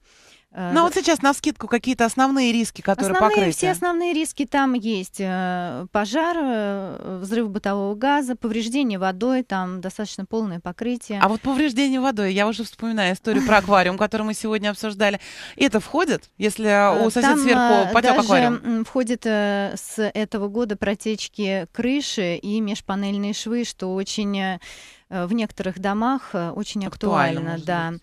Speaker 2: Ну а э, вот
Speaker 1: сейчас на скидку какие-то основные риски, которые основные, покрыты. Все
Speaker 2: основные риски там есть. Э, пожар, э, взрыв бытового газа, повреждение водой, там достаточно полное покрытие. А вот
Speaker 1: повреждение водой, я уже вспоминаю историю про аквариум, который мы сегодня обсуждали. Это входит, если у соседа сверху потек аквариум?
Speaker 2: входит с этого года протечки крыши и межпанельные швы, что очень в некоторых домах очень актуально, актуально да. Быть.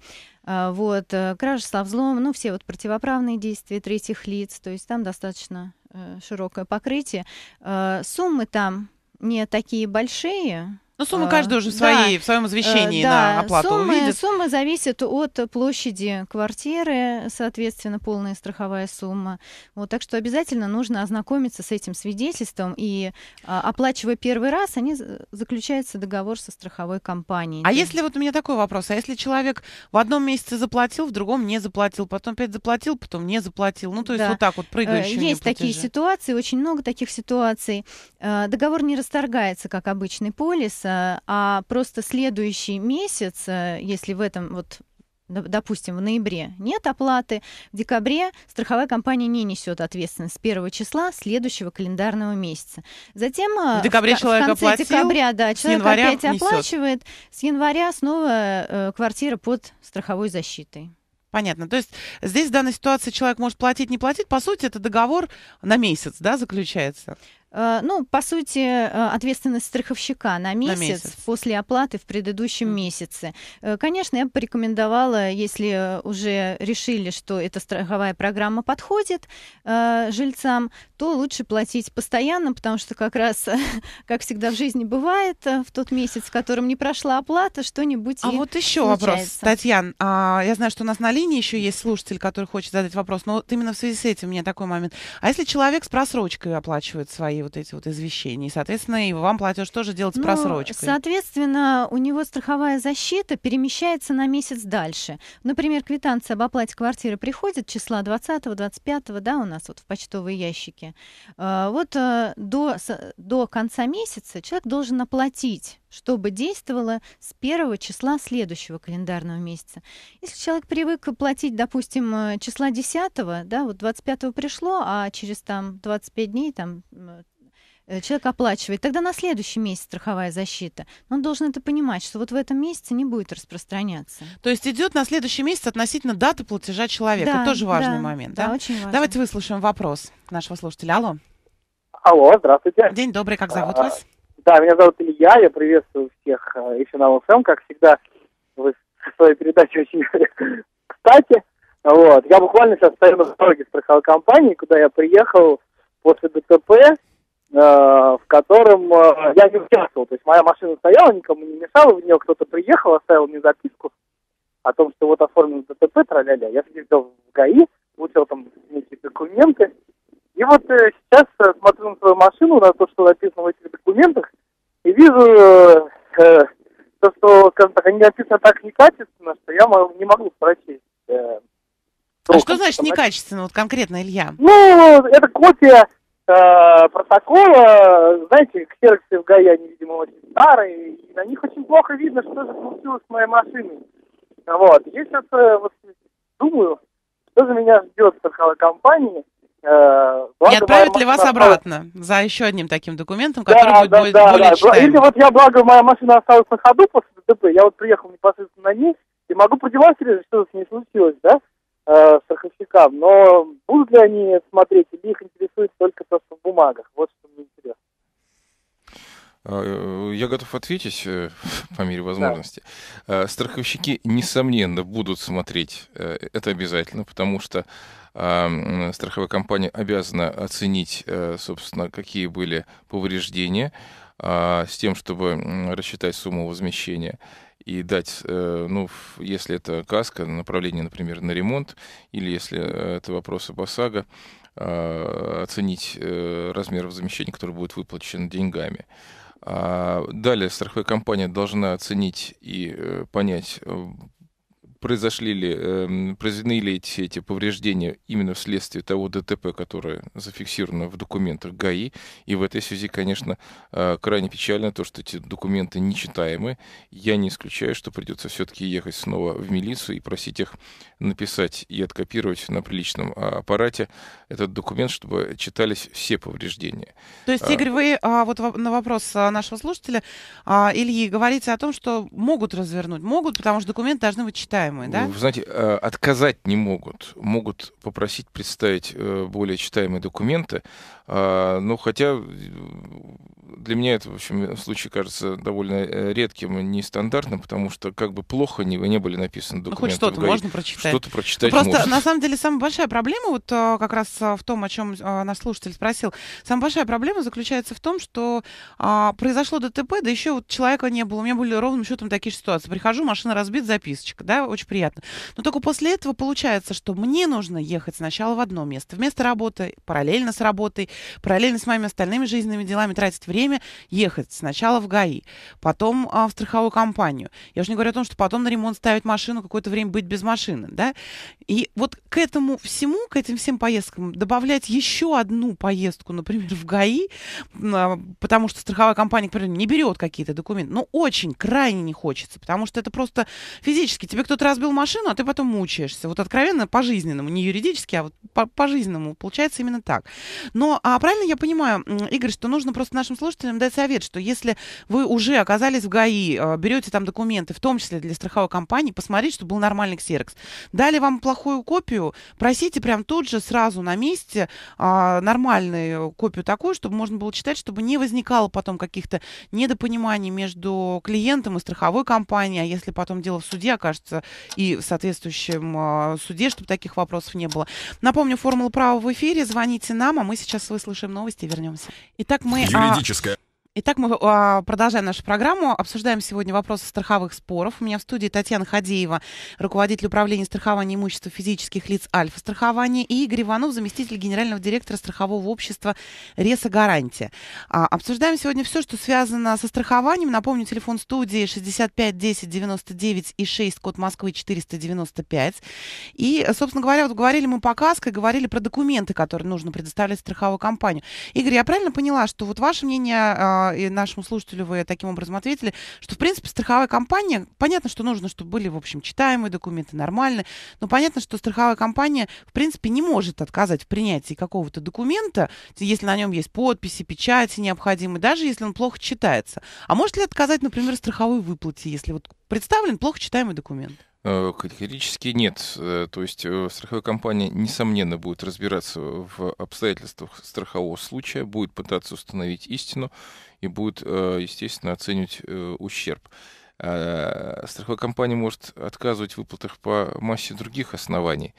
Speaker 2: А, вот, э, кража со взломом, ну, все вот противоправные действия третьих лиц, то есть там достаточно э, широкое покрытие. А, суммы там не такие большие, ну, сумма а, э, каждая уже в, своей, в своем э, извещении да, на оплату суммы, увидит. Сумма зависит от площади квартиры, соответственно, полная страховая сумма. Вот, так что обязательно нужно ознакомиться с этим свидетельством. И а, оплачивая первый раз, они заключается договор со страховой компанией. А если
Speaker 1: вот у меня такой вопрос, а если человек в одном месяце заплатил, в другом не заплатил,
Speaker 2: потом опять заплатил,
Speaker 1: потом не заплатил, ну, то есть да. вот так вот прыгающие э, Есть такие
Speaker 2: ситуации, очень много таких ситуаций. Договор не расторгается, как обычный полис, Э, а просто следующий месяц, э, если в этом вот допустим, в ноябре нет оплаты, в декабре страховая компания не несет ответственность с первого числа следующего календарного месяца. Затем э, в, декабре в, человек в конце оплатил, декабря да, человек опять несет. оплачивает, с января снова э, квартира под страховой защитой. Понятно. То есть здесь в данной ситуации человек
Speaker 1: может платить, не платить. По сути, это договор на месяц, да, заключается?
Speaker 2: Э, ну, по сути, э, ответственность страховщика на месяц, на месяц. после оплаты в предыдущем месяце. Э, конечно, я бы порекомендовала, если уже решили, что эта страховая программа подходит жильцам, то лучше платить постоянно, потому что как раз, как всегда в жизни бывает, в тот месяц, в котором не прошла оплата, что-нибудь А вот еще вопрос,
Speaker 1: Татьяна. А, я знаю, что у нас на линии еще есть слушатель, который хочет задать вопрос, но вот именно в связи с этим у меня такой момент. А если человек с просрочкой оплачивает свои вот эти вот извещения. И, соответственно, и вам платеж тоже делать ну, просрочкой.
Speaker 2: Соответственно, у него страховая защита перемещается на месяц дальше. Например, квитанция об оплате квартиры приходит числа 20-25, да, у нас вот в почтовые ящики. А, вот э, до, до конца месяца человек должен оплатить чтобы действовало с первого числа следующего календарного месяца. Если человек привык платить, допустим, э, числа 10, да, вот 25 пришло, а через там 25 дней, там Э, человек оплачивает, тогда на следующий месяц страховая защита. Он должен это понимать, что вот в этом месяце не будет распространяться.
Speaker 1: То есть идет на следующий месяц относительно даты платежа человека. Да, это тоже важный да, момент. Да, да очень важно. Давайте выслушаем вопрос нашего слушателя. Алло.
Speaker 4: Алло, здравствуйте. День добрый, как зовут а, вас? Да, меня зовут Илья, я приветствую всех и финал ФМ, как всегда, вы в своей передаче очень кстати. Вот. Я буквально сейчас стою на дороге страховой компании, куда я приехал после ДТП, Э, в котором э, я не участвовал. То есть моя машина стояла, никому не мешала, в нее кто-то приехал, оставил мне записку о том, что вот оформлен ДТП, траля-ля. Я съездил в ГАИ, получил там некие документы. И вот э, сейчас э, смотрю на свою машину, на то, что написано в этих документах, и вижу э, э, то, что, скажем так, они написаны так некачественно, что я не могу прочесть. Э, а что значит некачественно, вот конкретно, Илья? Ну, это копия Э, протокола, знаете, ксероксы в Гаяне, видимо, очень старые, и на них очень плохо видно, что же случилось с моей машиной. Вот. Я сейчас э, вот, думаю, что же меня ждет в страховой компании. Э, и отправят ли вас осталась... обратно
Speaker 1: за еще одним таким документом, который да, будет да, более, да, более да. читаем? Если вот
Speaker 4: я, благо, моя машина осталась на ходу после ДТП, я вот приехал непосредственно на ней, и могу продемонстрировать, что с ней случилось, да? э, страховщикам, но будут ли они смотреть, или их интересует только то, что в бумагах? Вот что мне интересно.
Speaker 3: А, э, я готов ответить э, по мере возможности. Да. Страховщики, несомненно, будут смотреть. Э, это обязательно, потому что а, страховая компания обязана оценить, собственно, какие были повреждения, а, с тем, чтобы рассчитать сумму возмещения и дать, э, ну, если это каска, направление, например, на ремонт, или если э, это вопрос об ОСАГО, а, оценить э, размер возмещения, который будет выплачен деньгами. А, далее страховая компания должна оценить и понять произошли ли, э, эм, произведены ли эти, все эти повреждения именно вследствие того ДТП, которое зафиксировано в документах ГАИ. И в этой связи, конечно, э, крайне печально то, что эти документы нечитаемы. Я не исключаю, что придется все-таки ехать снова в милицию и просить их написать и откопировать на приличном а, аппарате этот документ, чтобы читались все повреждения. То есть, а. Игорь, вы
Speaker 1: а, вот на вопрос а, нашего слушателя, а, Ильи, говорите о том, что могут развернуть, могут, потому что документы должны быть читаемы читаемую, да? Вы ну,
Speaker 3: знаете, э, отказать не могут. Могут попросить представить э, более читаемые документы. А, Но ну, хотя э, для меня это, в общем, случае кажется довольно редким и нестандартным, потому что как бы плохо не, не были написаны документы. Ну, хоть что-то можно прочитать. Что-то ну, прочитать ну, Просто, можно. на
Speaker 1: самом деле, самая большая проблема, вот как раз в том, о чем наш слушатель спросил, самая большая проблема заключается в том, что а, произошло ДТП, да еще вот человека не было. У меня были ровным счетом такие же ситуации. Прихожу, машина разбита записочка, да, очень приятно. Но только после этого получается, что мне нужно ехать сначала в одно место, вместо работы, параллельно с работой, параллельно с моими остальными жизненными делами тратить время, ехать сначала в ГАИ, потом а, в страховую компанию. Я уже не говорю о том, что потом на ремонт ставить машину, какое-то время быть без машины, да. И вот к этому всему, к этим всем поездкам добавлять еще одну поездку, например, в ГАИ, а, потому что страховая компания, например, не берет какие-то документы, Но ну, очень, крайне не хочется, потому что это просто физически. Тебе кто-то разбил машину, а ты потом мучаешься. Вот откровенно по-жизненному, не юридически, а вот по-жизненному. Получается именно так. Но а правильно я понимаю, Игорь, что нужно просто нашим слушателям дать совет, что если вы уже оказались в ГАИ, а, берете там документы, в том числе для страховой компании, посмотреть, что был нормальный ксерокс. Дали вам плохой плохую копию, просите прям тут же, сразу на месте, а, нормальную копию такую, чтобы можно было читать, чтобы не возникало потом каких-то недопониманий между клиентом и страховой компанией, а если потом дело в суде окажется и в соответствующем а, суде, чтобы таких вопросов не было. Напомню, формула права в эфире, звоните нам, а мы сейчас выслушаем новости и вернемся. Итак, мы... А, Юридическая. А... Итак, мы а, продолжаем нашу программу. Обсуждаем сегодня вопросы страховых споров. У меня в студии Татьяна Хадеева, руководитель управления страхования имущества физических лиц Альфа-страхования, и Игорь Иванов, заместитель генерального директора страхового общества Реса Гарантия. А, обсуждаем сегодня все, что связано со страхованием. Напомню, телефон студии 65 10 99 и 6, код Москвы 495. И, собственно говоря, вот говорили мы по каске, говорили про документы, которые нужно предоставлять страховой компании. Игорь, я правильно поняла, что вот ваше мнение а, а, и нашему слушателю вы таким образом ответили, что, в принципе, страховая компания, понятно, что нужно, чтобы были, в общем, читаемые документы, нормальные, но понятно, что страховая компания, в принципе, не может отказать в принятии какого-то документа, если на нем есть подписи, печати необходимые, даже если он плохо читается. А может ли отказать, например, страховой выплате, если вот представлен плохо читаемый документ?
Speaker 3: Э, категорически нет. Э, то есть э, страховая компания, несомненно, будет разбираться в обстоятельствах страхового случая, будет пытаться установить истину и будет, естественно, оценивать ущерб. Э, страховая компания может отказывать в выплатах по массе других оснований.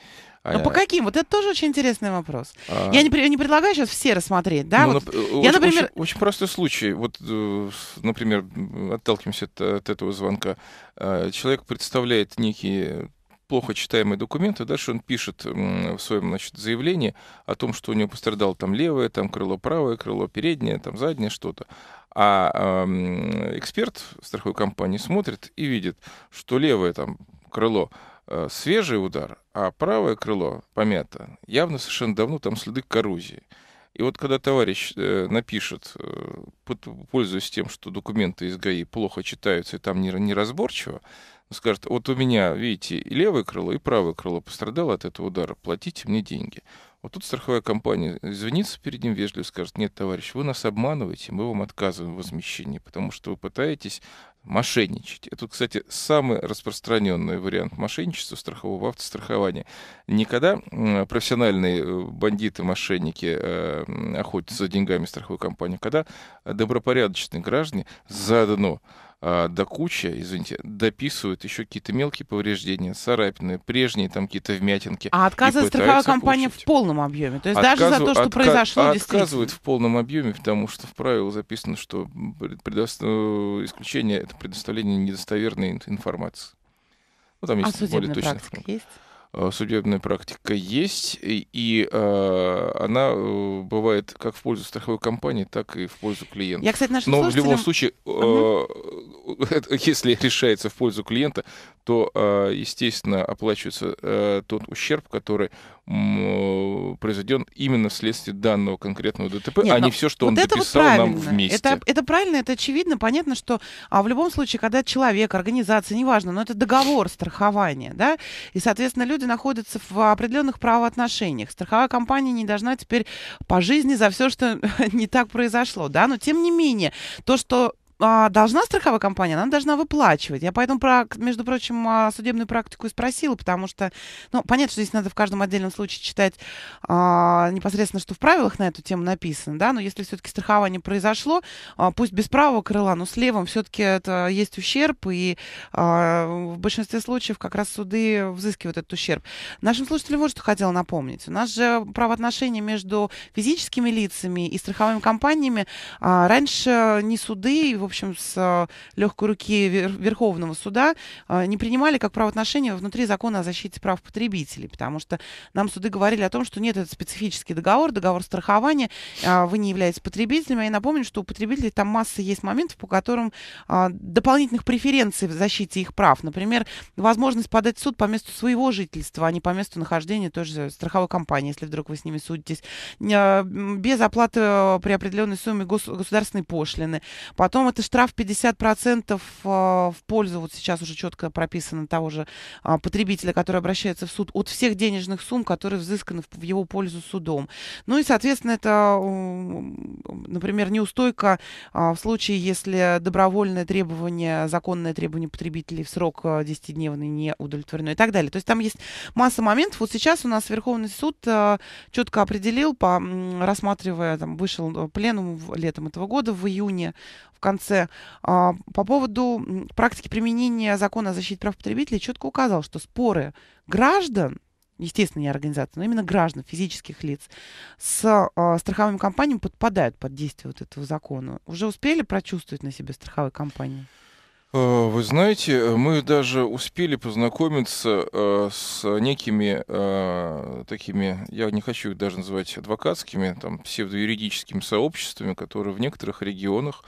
Speaker 3: Но ну, а, по каким?
Speaker 1: Вот это тоже очень интересный вопрос. А... Я не, не предлагаю сейчас все рассмотреть, да? Ну, вот нап... Э, Я, например... Очень, очень
Speaker 3: простой случай. Вот, э, например, отталкиваемся от, от этого звонка. Человек представляет некие плохо читаемые документы. Дальше он пишет в своем значит, заявлении о том, что у него пострадало там левое, там крыло правое, крыло переднее, там заднее что-то. А э, эксперт страховой компании смотрит и видит, что левое там крыло э, свежий удар, а правое крыло помято. Явно совершенно давно там следы коррозии. И вот когда товарищ э, напишет, э, пользуясь тем, что документы из ГАИ плохо читаются и там неразборчиво, скажет, вот у меня, видите, и левое крыло, и правое крыло пострадало от этого удара, платите мне деньги. Вот тут страховая компания извинится перед ним вежливо, скажет, нет, товарищ, вы нас обманываете, мы вам отказываем в возмещении, потому что вы пытаетесь мошенничать. Это, кстати, самый распространенный вариант мошенничества страхового автострахования. Никогда профессиональные э, бандиты, мошенники э, охотятся за деньгами страховой компании, когда добропорядочные граждане заодно а, до кучи, извините, дописывают еще какие-то мелкие повреждения, царапины, прежние там какие-то вмятинки. А отказывает страховая компания
Speaker 1: получить. в полном объеме? То есть Отказыв... даже за то, что отка... произошло, отказывает действительно?
Speaker 3: в полном объеме, потому что в правилах записано, что предо... Э, исключение — это предоставление недостоверной информации. Ну, там есть а более точная практика есть? Э, судебная практика есть, и, э, она э, бывает как в пользу страховой компании, так и в пользу клиента. Я, кстати, нашим Но слушателям... в любом случае, э, угу. если решается в пользу клиента, то, э, естественно, оплачивается э, тот ущерб, который Э, произведен именно вследствие данного конкретного ДТП, Нет, а не все, что вот он это дописал вот нам вместе. Это,
Speaker 1: это правильно, это очевидно, понятно, что а в любом случае, когда человек, организация, неважно, но это договор страхования, да, и, соответственно, люди находятся в определенных правоотношениях. Страховая компания не должна теперь по жизни за все, что не так произошло, да, но тем не менее, то, что а, должна страховая компания, она должна выплачивать. Я поэтому, про, между прочим, а, судебную практику и спросила, потому что, ну, понятно, что здесь надо в каждом отдельном случае читать а, непосредственно, что в правилах на эту тему написано, да, но если все-таки страхование произошло, а, пусть без правого крыла, но с левым все-таки это есть ущерб, и а, в большинстве случаев как раз суды взыскивают этот ущерб. Нашим слушателям вот что хотела напомнить. У нас же правоотношения между физическими лицами и страховыми компаниями а, раньше не суды, и, в общем, с э, легкой руки Верховного суда э, не принимали как правоотношения внутри закона о защите прав потребителей, потому что нам суды говорили о том, что нет, это специфический договор, договор страхования, э, вы не являетесь потребителем. Я напомню, что у потребителей там масса есть моментов, по которым дополнительных преференций в защите их прав. Например, возможность подать в суд по месту своего жительства, а не по месту нахождения той же страховой компании, если вдруг вы с ними судитесь. Без оплаты при определенной сумме гос- государственной пошлины. Потом это это штраф 50% а, в пользу, вот сейчас уже четко прописано, того же а, потребителя, который обращается в суд, от всех денежных сумм, которые взысканы в его пользу судом. Ну и, соответственно, это, например, неустойка а, в случае, если добровольное требование, законное требование потребителей в срок 10-дневный не удовлетворено и так далее. То есть там есть масса моментов. Вот сейчас у нас Верховный суд четко определил, по, рассматривая, там, вышел пленум летом этого года, в июне, в конце юстиции а, по поводу практики применения закона о защите прав потребителей четко указал, что споры граждан естественно, не организации, но именно граждан, физических лиц, с а, страховыми компаниями подпадают под действие вот этого закона. Уже успели прочувствовать на себе страховые компании?
Speaker 3: Э, вы знаете, мы даже успели познакомиться э, с некими э, такими, я не хочу их даже называть адвокатскими, там, псевдоюридическими сообществами, которые в некоторых регионах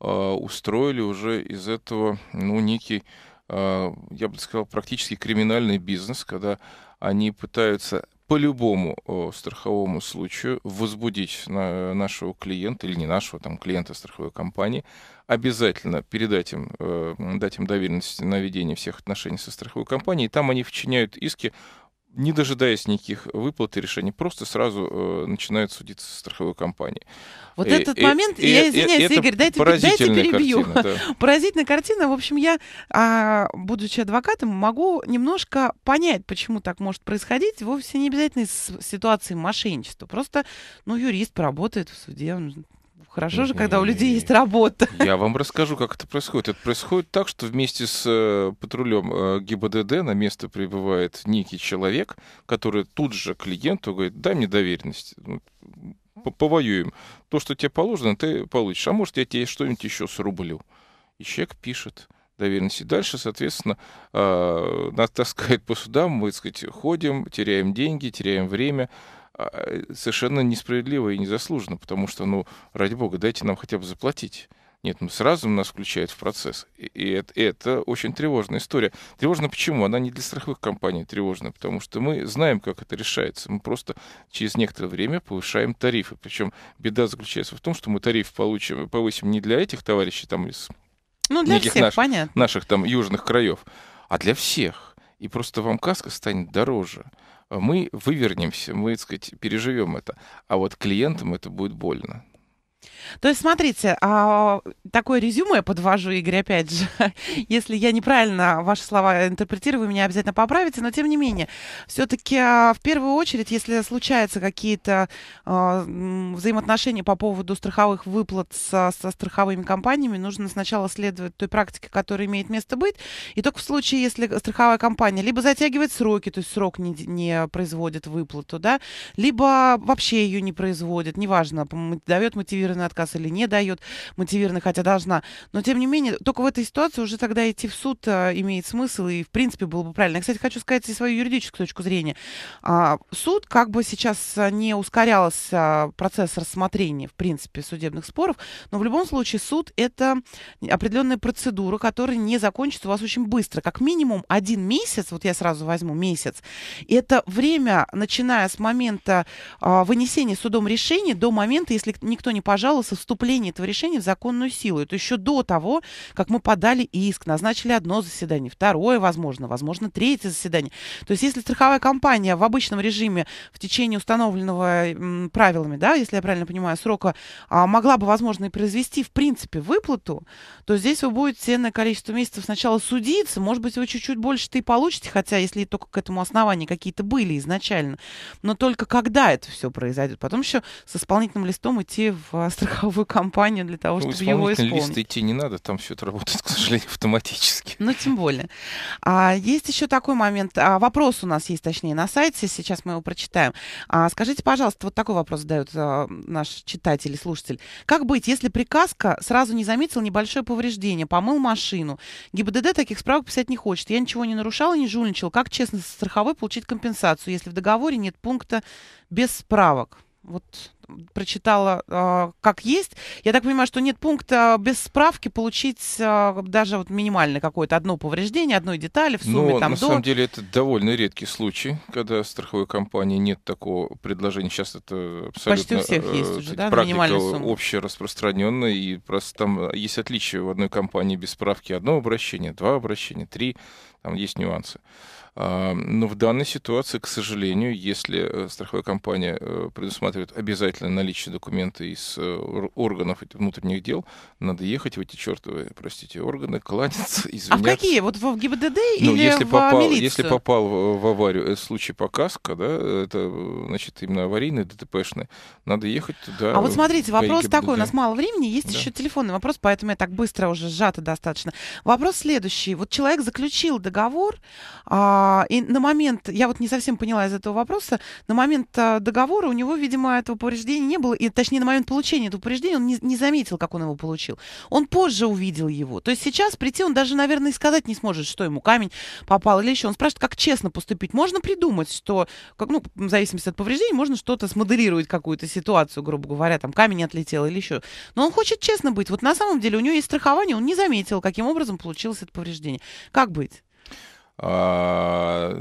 Speaker 3: а, устроили уже из этого, ну, некий, а, я бы сказал, практически криминальный бизнес, когда они пытаются по любому страховому случаю возбудить на нашего клиента или не нашего там клиента страховой компании, обязательно передать им, э, дать им доверенность на ведение всех отношений со страховой компанией, и там они вчиняют иски не дожидаясь никаких выплат и решений, просто сразу э, начинают судиться со страховой компанией. Вот э, этот э, момент, э, я извиняюсь, э, Игорь, дайте, дайте перебью. Картина, да.
Speaker 1: Поразительная картина. В общем, я, а, будучи адвокатом, могу немножко понять, почему так может происходить. Вовсе не обязательно из ситуации мошенничества. Просто, ну, юрист поработает в суде, он Хорошо же, когда у людей есть работа.
Speaker 3: Я вам расскажу, как это происходит. Это происходит так, что вместе с э, патрулем э, ГИБДД на место прибывает некий человек, который тут же клиенту говорит, дай мне доверенность ну, повоюем. То, что тебе положено, ты получишь. А может, я тебе что-нибудь еще срублю. И человек пишет доверенности. Дальше, соответственно, а, нас таскает по судам, мы, так сказать, ходим, теряем деньги, теряем время, а, совершенно несправедливо и незаслуженно, потому что, ну, ради бога, дайте нам хотя бы заплатить. Нет, ну сразу нас включают в процесс. И, и это, и это очень тревожная история. Тревожно почему? Она не для страховых компаний тревожна, потому что мы знаем, как это решается. Мы просто через некоторое время повышаем тарифы. Причем беда заключается в том, что мы тариф получим, повысим не для этих товарищей там из ну, для всех, наш, наших там южных краев, а для всех. И просто вам каска станет дороже мы вывернемся, мы, так сказать, переживем это. А вот клиентам это будет больно.
Speaker 1: То есть, смотрите, а, такое резюме я подвожу, Игорь, опять же. Если я неправильно ваши слова интерпретирую, вы меня обязательно поправите, но тем не менее, все-таки а, в первую очередь, если случаются какие-то а, взаимоотношения по поводу страховых выплат со, со страховыми компаниями, нужно сначала следовать той практике, которая имеет место быть, и только в случае, если страховая компания либо затягивает сроки, то есть срок не, не производит выплату, да, либо вообще ее не производит, неважно, дает мотивирование мотивированный отказ или не дает мотивированный, хотя должна. Но, тем не менее, только в этой ситуации уже тогда идти в суд а, имеет смысл и, в принципе, было бы правильно. Я, кстати, хочу сказать и свою юридическую точку зрения. А, суд как бы сейчас э, не ускорялся процесс рассмотрения, в принципе, судебных споров, но в любом случае суд — это определенная процедура, которая не закончится у вас очень быстро. Как минимум один месяц, вот я сразу возьму месяц, это время, начиная с момента а, вынесения судом решения до момента, если никто не пожалуется, пожала со вступлением этого решения в законную силу. Это еще до того, как мы подали иск, назначили одно заседание, второе, возможно, возможно, третье заседание. То есть если страховая компания в обычном режиме в течение установленного правилами, да, если я правильно понимаю, срока а, могла бы, возможно, и произвести в принципе выплату, то здесь вы будете ценное количество месяцев сначала судиться, может быть, вы чуть-чуть больше-то и получите, хотя если только к этому основанию какие-то были изначально, но только когда это все произойдет. Потом еще с исполнительным листом идти в страховую компанию для того, ну, чтобы его исполнить. лист
Speaker 3: идти не надо, там все это работает, к сожалению, автоматически.
Speaker 1: Ну, тем более. А, есть еще такой момент. А, вопрос у нас есть, точнее, на сайте. Сейчас мы его прочитаем. А, скажите, пожалуйста, вот такой вопрос задает а, наш читатель и слушатель. Как быть, если приказка сразу не заметил небольшое повреждение, помыл машину? ГИБДД таких справок писать не хочет. Я ничего не нарушал и не жульничал. Как честно со страховой получить компенсацию, если в договоре нет пункта без справок? Вот прочитала э, как есть. Я так понимаю, что нет пункта а, без справки получить э, даже вот минимальное какое-то одно повреждение, одной детали в сумме Но, там на до... самом
Speaker 3: деле это довольно редкий случай, когда страховой компании нет такого предложения. Сейчас это абсолютно Почти у всех есть э, уже, да, практика общераспространенная, и просто там э, есть отличие в одной компании без справки одно обращение, два обращения, три, там есть нюансы. А, но в данной ситуации, к сожалению, если э, страховая компания э, предусматривает обязательное наличие документа из э, органов внутренних дел, надо ехать в эти чертовы, простите, органы, кланяться, а извиняться. А какие? Вот в
Speaker 1: ГИБДД ну, или если в попал, милицию? Если попал
Speaker 3: в, в аварию, это случай показка, да, это, значит, именно аварийный, ДТПшный, надо ехать туда. А вот смотрите, вопрос ГИБДД. такой, у нас
Speaker 1: мало времени, есть да. еще телефонный вопрос, поэтому я так быстро уже сжато достаточно. Вопрос следующий. Вот человек заключил договор, а, а, и на момент, я вот не совсем поняла из этого вопроса, на момент а, договора у него, видимо, этого повреждения не было, и точнее, на момент получения этого повреждения он не, не заметил, как он его получил. Он позже увидел его. То есть сейчас прийти он даже, наверное, и сказать не сможет, что ему камень попал или еще. Он спрашивает, как честно поступить. Можно придумать, что, как, ну, в зависимости от повреждений, можно что-то смоделировать, какую-то ситуацию, грубо говоря, там камень отлетел или еще. Но он хочет честно быть. Вот на самом деле у него есть страхование, он не заметил, каким образом получилось это повреждение. Как быть?
Speaker 3: А,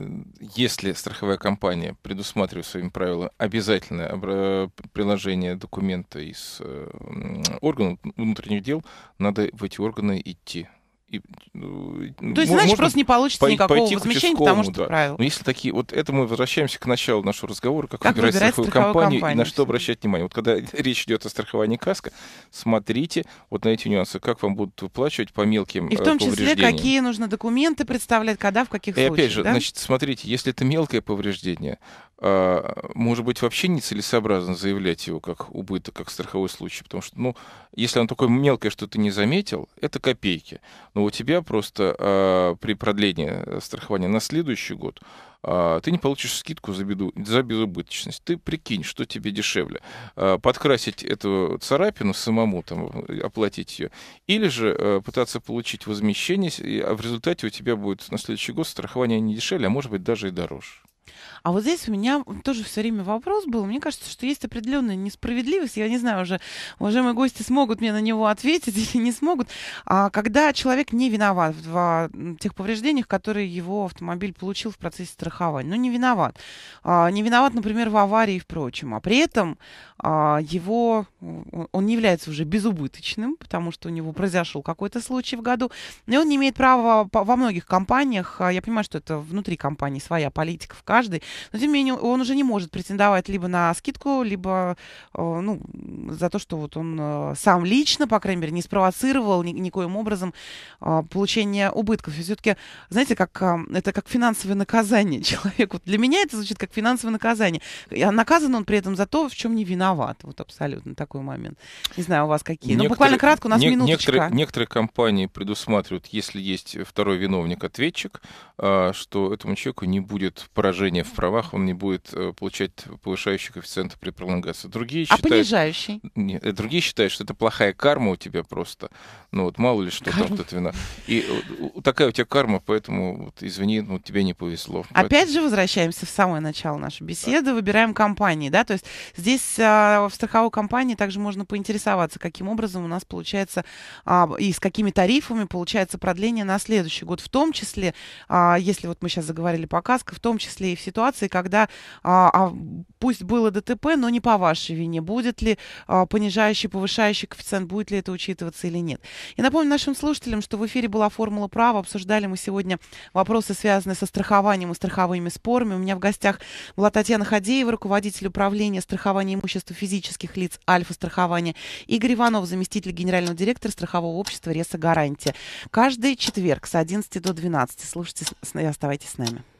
Speaker 3: если страховая компания предусматривает своими правилами обязательное э, приложение документа из э, органов внутренних дел, надо в эти органы идти. И, ну, ну, То есть, знаешь просто не получится пой- никакого возмещения, потому что да. правило. Но если такие, вот это мы возвращаемся к началу нашего разговора, как, как выбирать страховую, страховую компанию, компанию и на что обращать внимание. Вот когда речь идет о страховании каско смотрите вот на эти нюансы, как вам будут выплачивать по мелким И в э, том числе, какие
Speaker 1: нужно документы представлять, когда, в каких и случаях. И опять же, да? значит,
Speaker 3: смотрите, если это мелкое повреждение, а, может быть, вообще нецелесообразно заявлять его как убыток, как страховой случай, потому что, ну, если оно такое мелкое, что ты не заметил, это копейки. Но у тебя просто э, при продлении страхования на следующий год э, ты не получишь скидку за, беду, за безубыточность. Ты прикинь, что тебе дешевле. Э, подкрасить эту царапину самому, там, оплатить ее, или же э, пытаться получить возмещение, а в результате у тебя будет на следующий год страхование не дешевле, а может быть, даже и дороже.
Speaker 1: А вот здесь у меня тоже все время вопрос был. Мне кажется, что есть определенная несправедливость. Я не знаю уже, уважаемые гости смогут мне на него ответить или не смогут. А когда человек не виноват в а, тех повреждениях, которые его автомобиль получил в процессе страхования, ну не виноват. А, не виноват, например, в аварии и прочем. А при этом а, его, он не является уже безубыточным, потому что у него произошел какой-то случай в году. И он не имеет права во многих компаниях, а я понимаю, что это внутри компании своя политика в каждой, но тем не менее он уже не может претендовать либо на скидку, либо э, ну, за то, что вот он э, сам лично, по крайней мере, не спровоцировал ни, никоим образом э, получение убытков. Все-таки, знаете, как, это как финансовое наказание человеку. Для меня это звучит как финансовое наказание. Наказан он при этом за то, в чем не виноват. Вот абсолютно такой момент. Не знаю, у вас какие. Ну, некоторые, ну, буквально кратко, у нас не, минуточка. Некоторые,
Speaker 3: некоторые компании предусматривают, если есть второй виновник-ответчик, что этому человеку не будет поражения в правах он не будет э, получать повышающий коэффициент при пролонгации. Другие а считают, понижающий? Нет, э, другие считают, что это плохая карма у тебя просто. Ну вот мало ли что карма. там тут вина. И э, такая у тебя карма, поэтому вот, извини, ну тебе не повезло. Опять поэтому... же
Speaker 1: возвращаемся в самое начало нашей беседы, выбираем компании, да, то есть здесь а, в страховой компании также можно поинтересоваться, каким образом у нас получается а, и с какими тарифами получается продление на следующий год, в том числе, а, если вот мы сейчас заговорили по КАСКО, в том числе и в ситуации, ситуации, когда а, а, пусть было ДТП, но не по вашей вине. Будет ли а, понижающий, повышающий коэффициент, будет ли это учитываться или нет. И напомню нашим слушателям, что в эфире была «Формула права». Обсуждали мы сегодня вопросы, связанные со страхованием и страховыми спорами. У меня в гостях была Татьяна Хадеева, руководитель управления страхования имущества физических лиц альфа Страхование, Игорь Иванов, заместитель генерального директора страхового общества «Реса Гарантия». Каждый четверг с 11 до 12. Слушайте и оставайтесь с нами.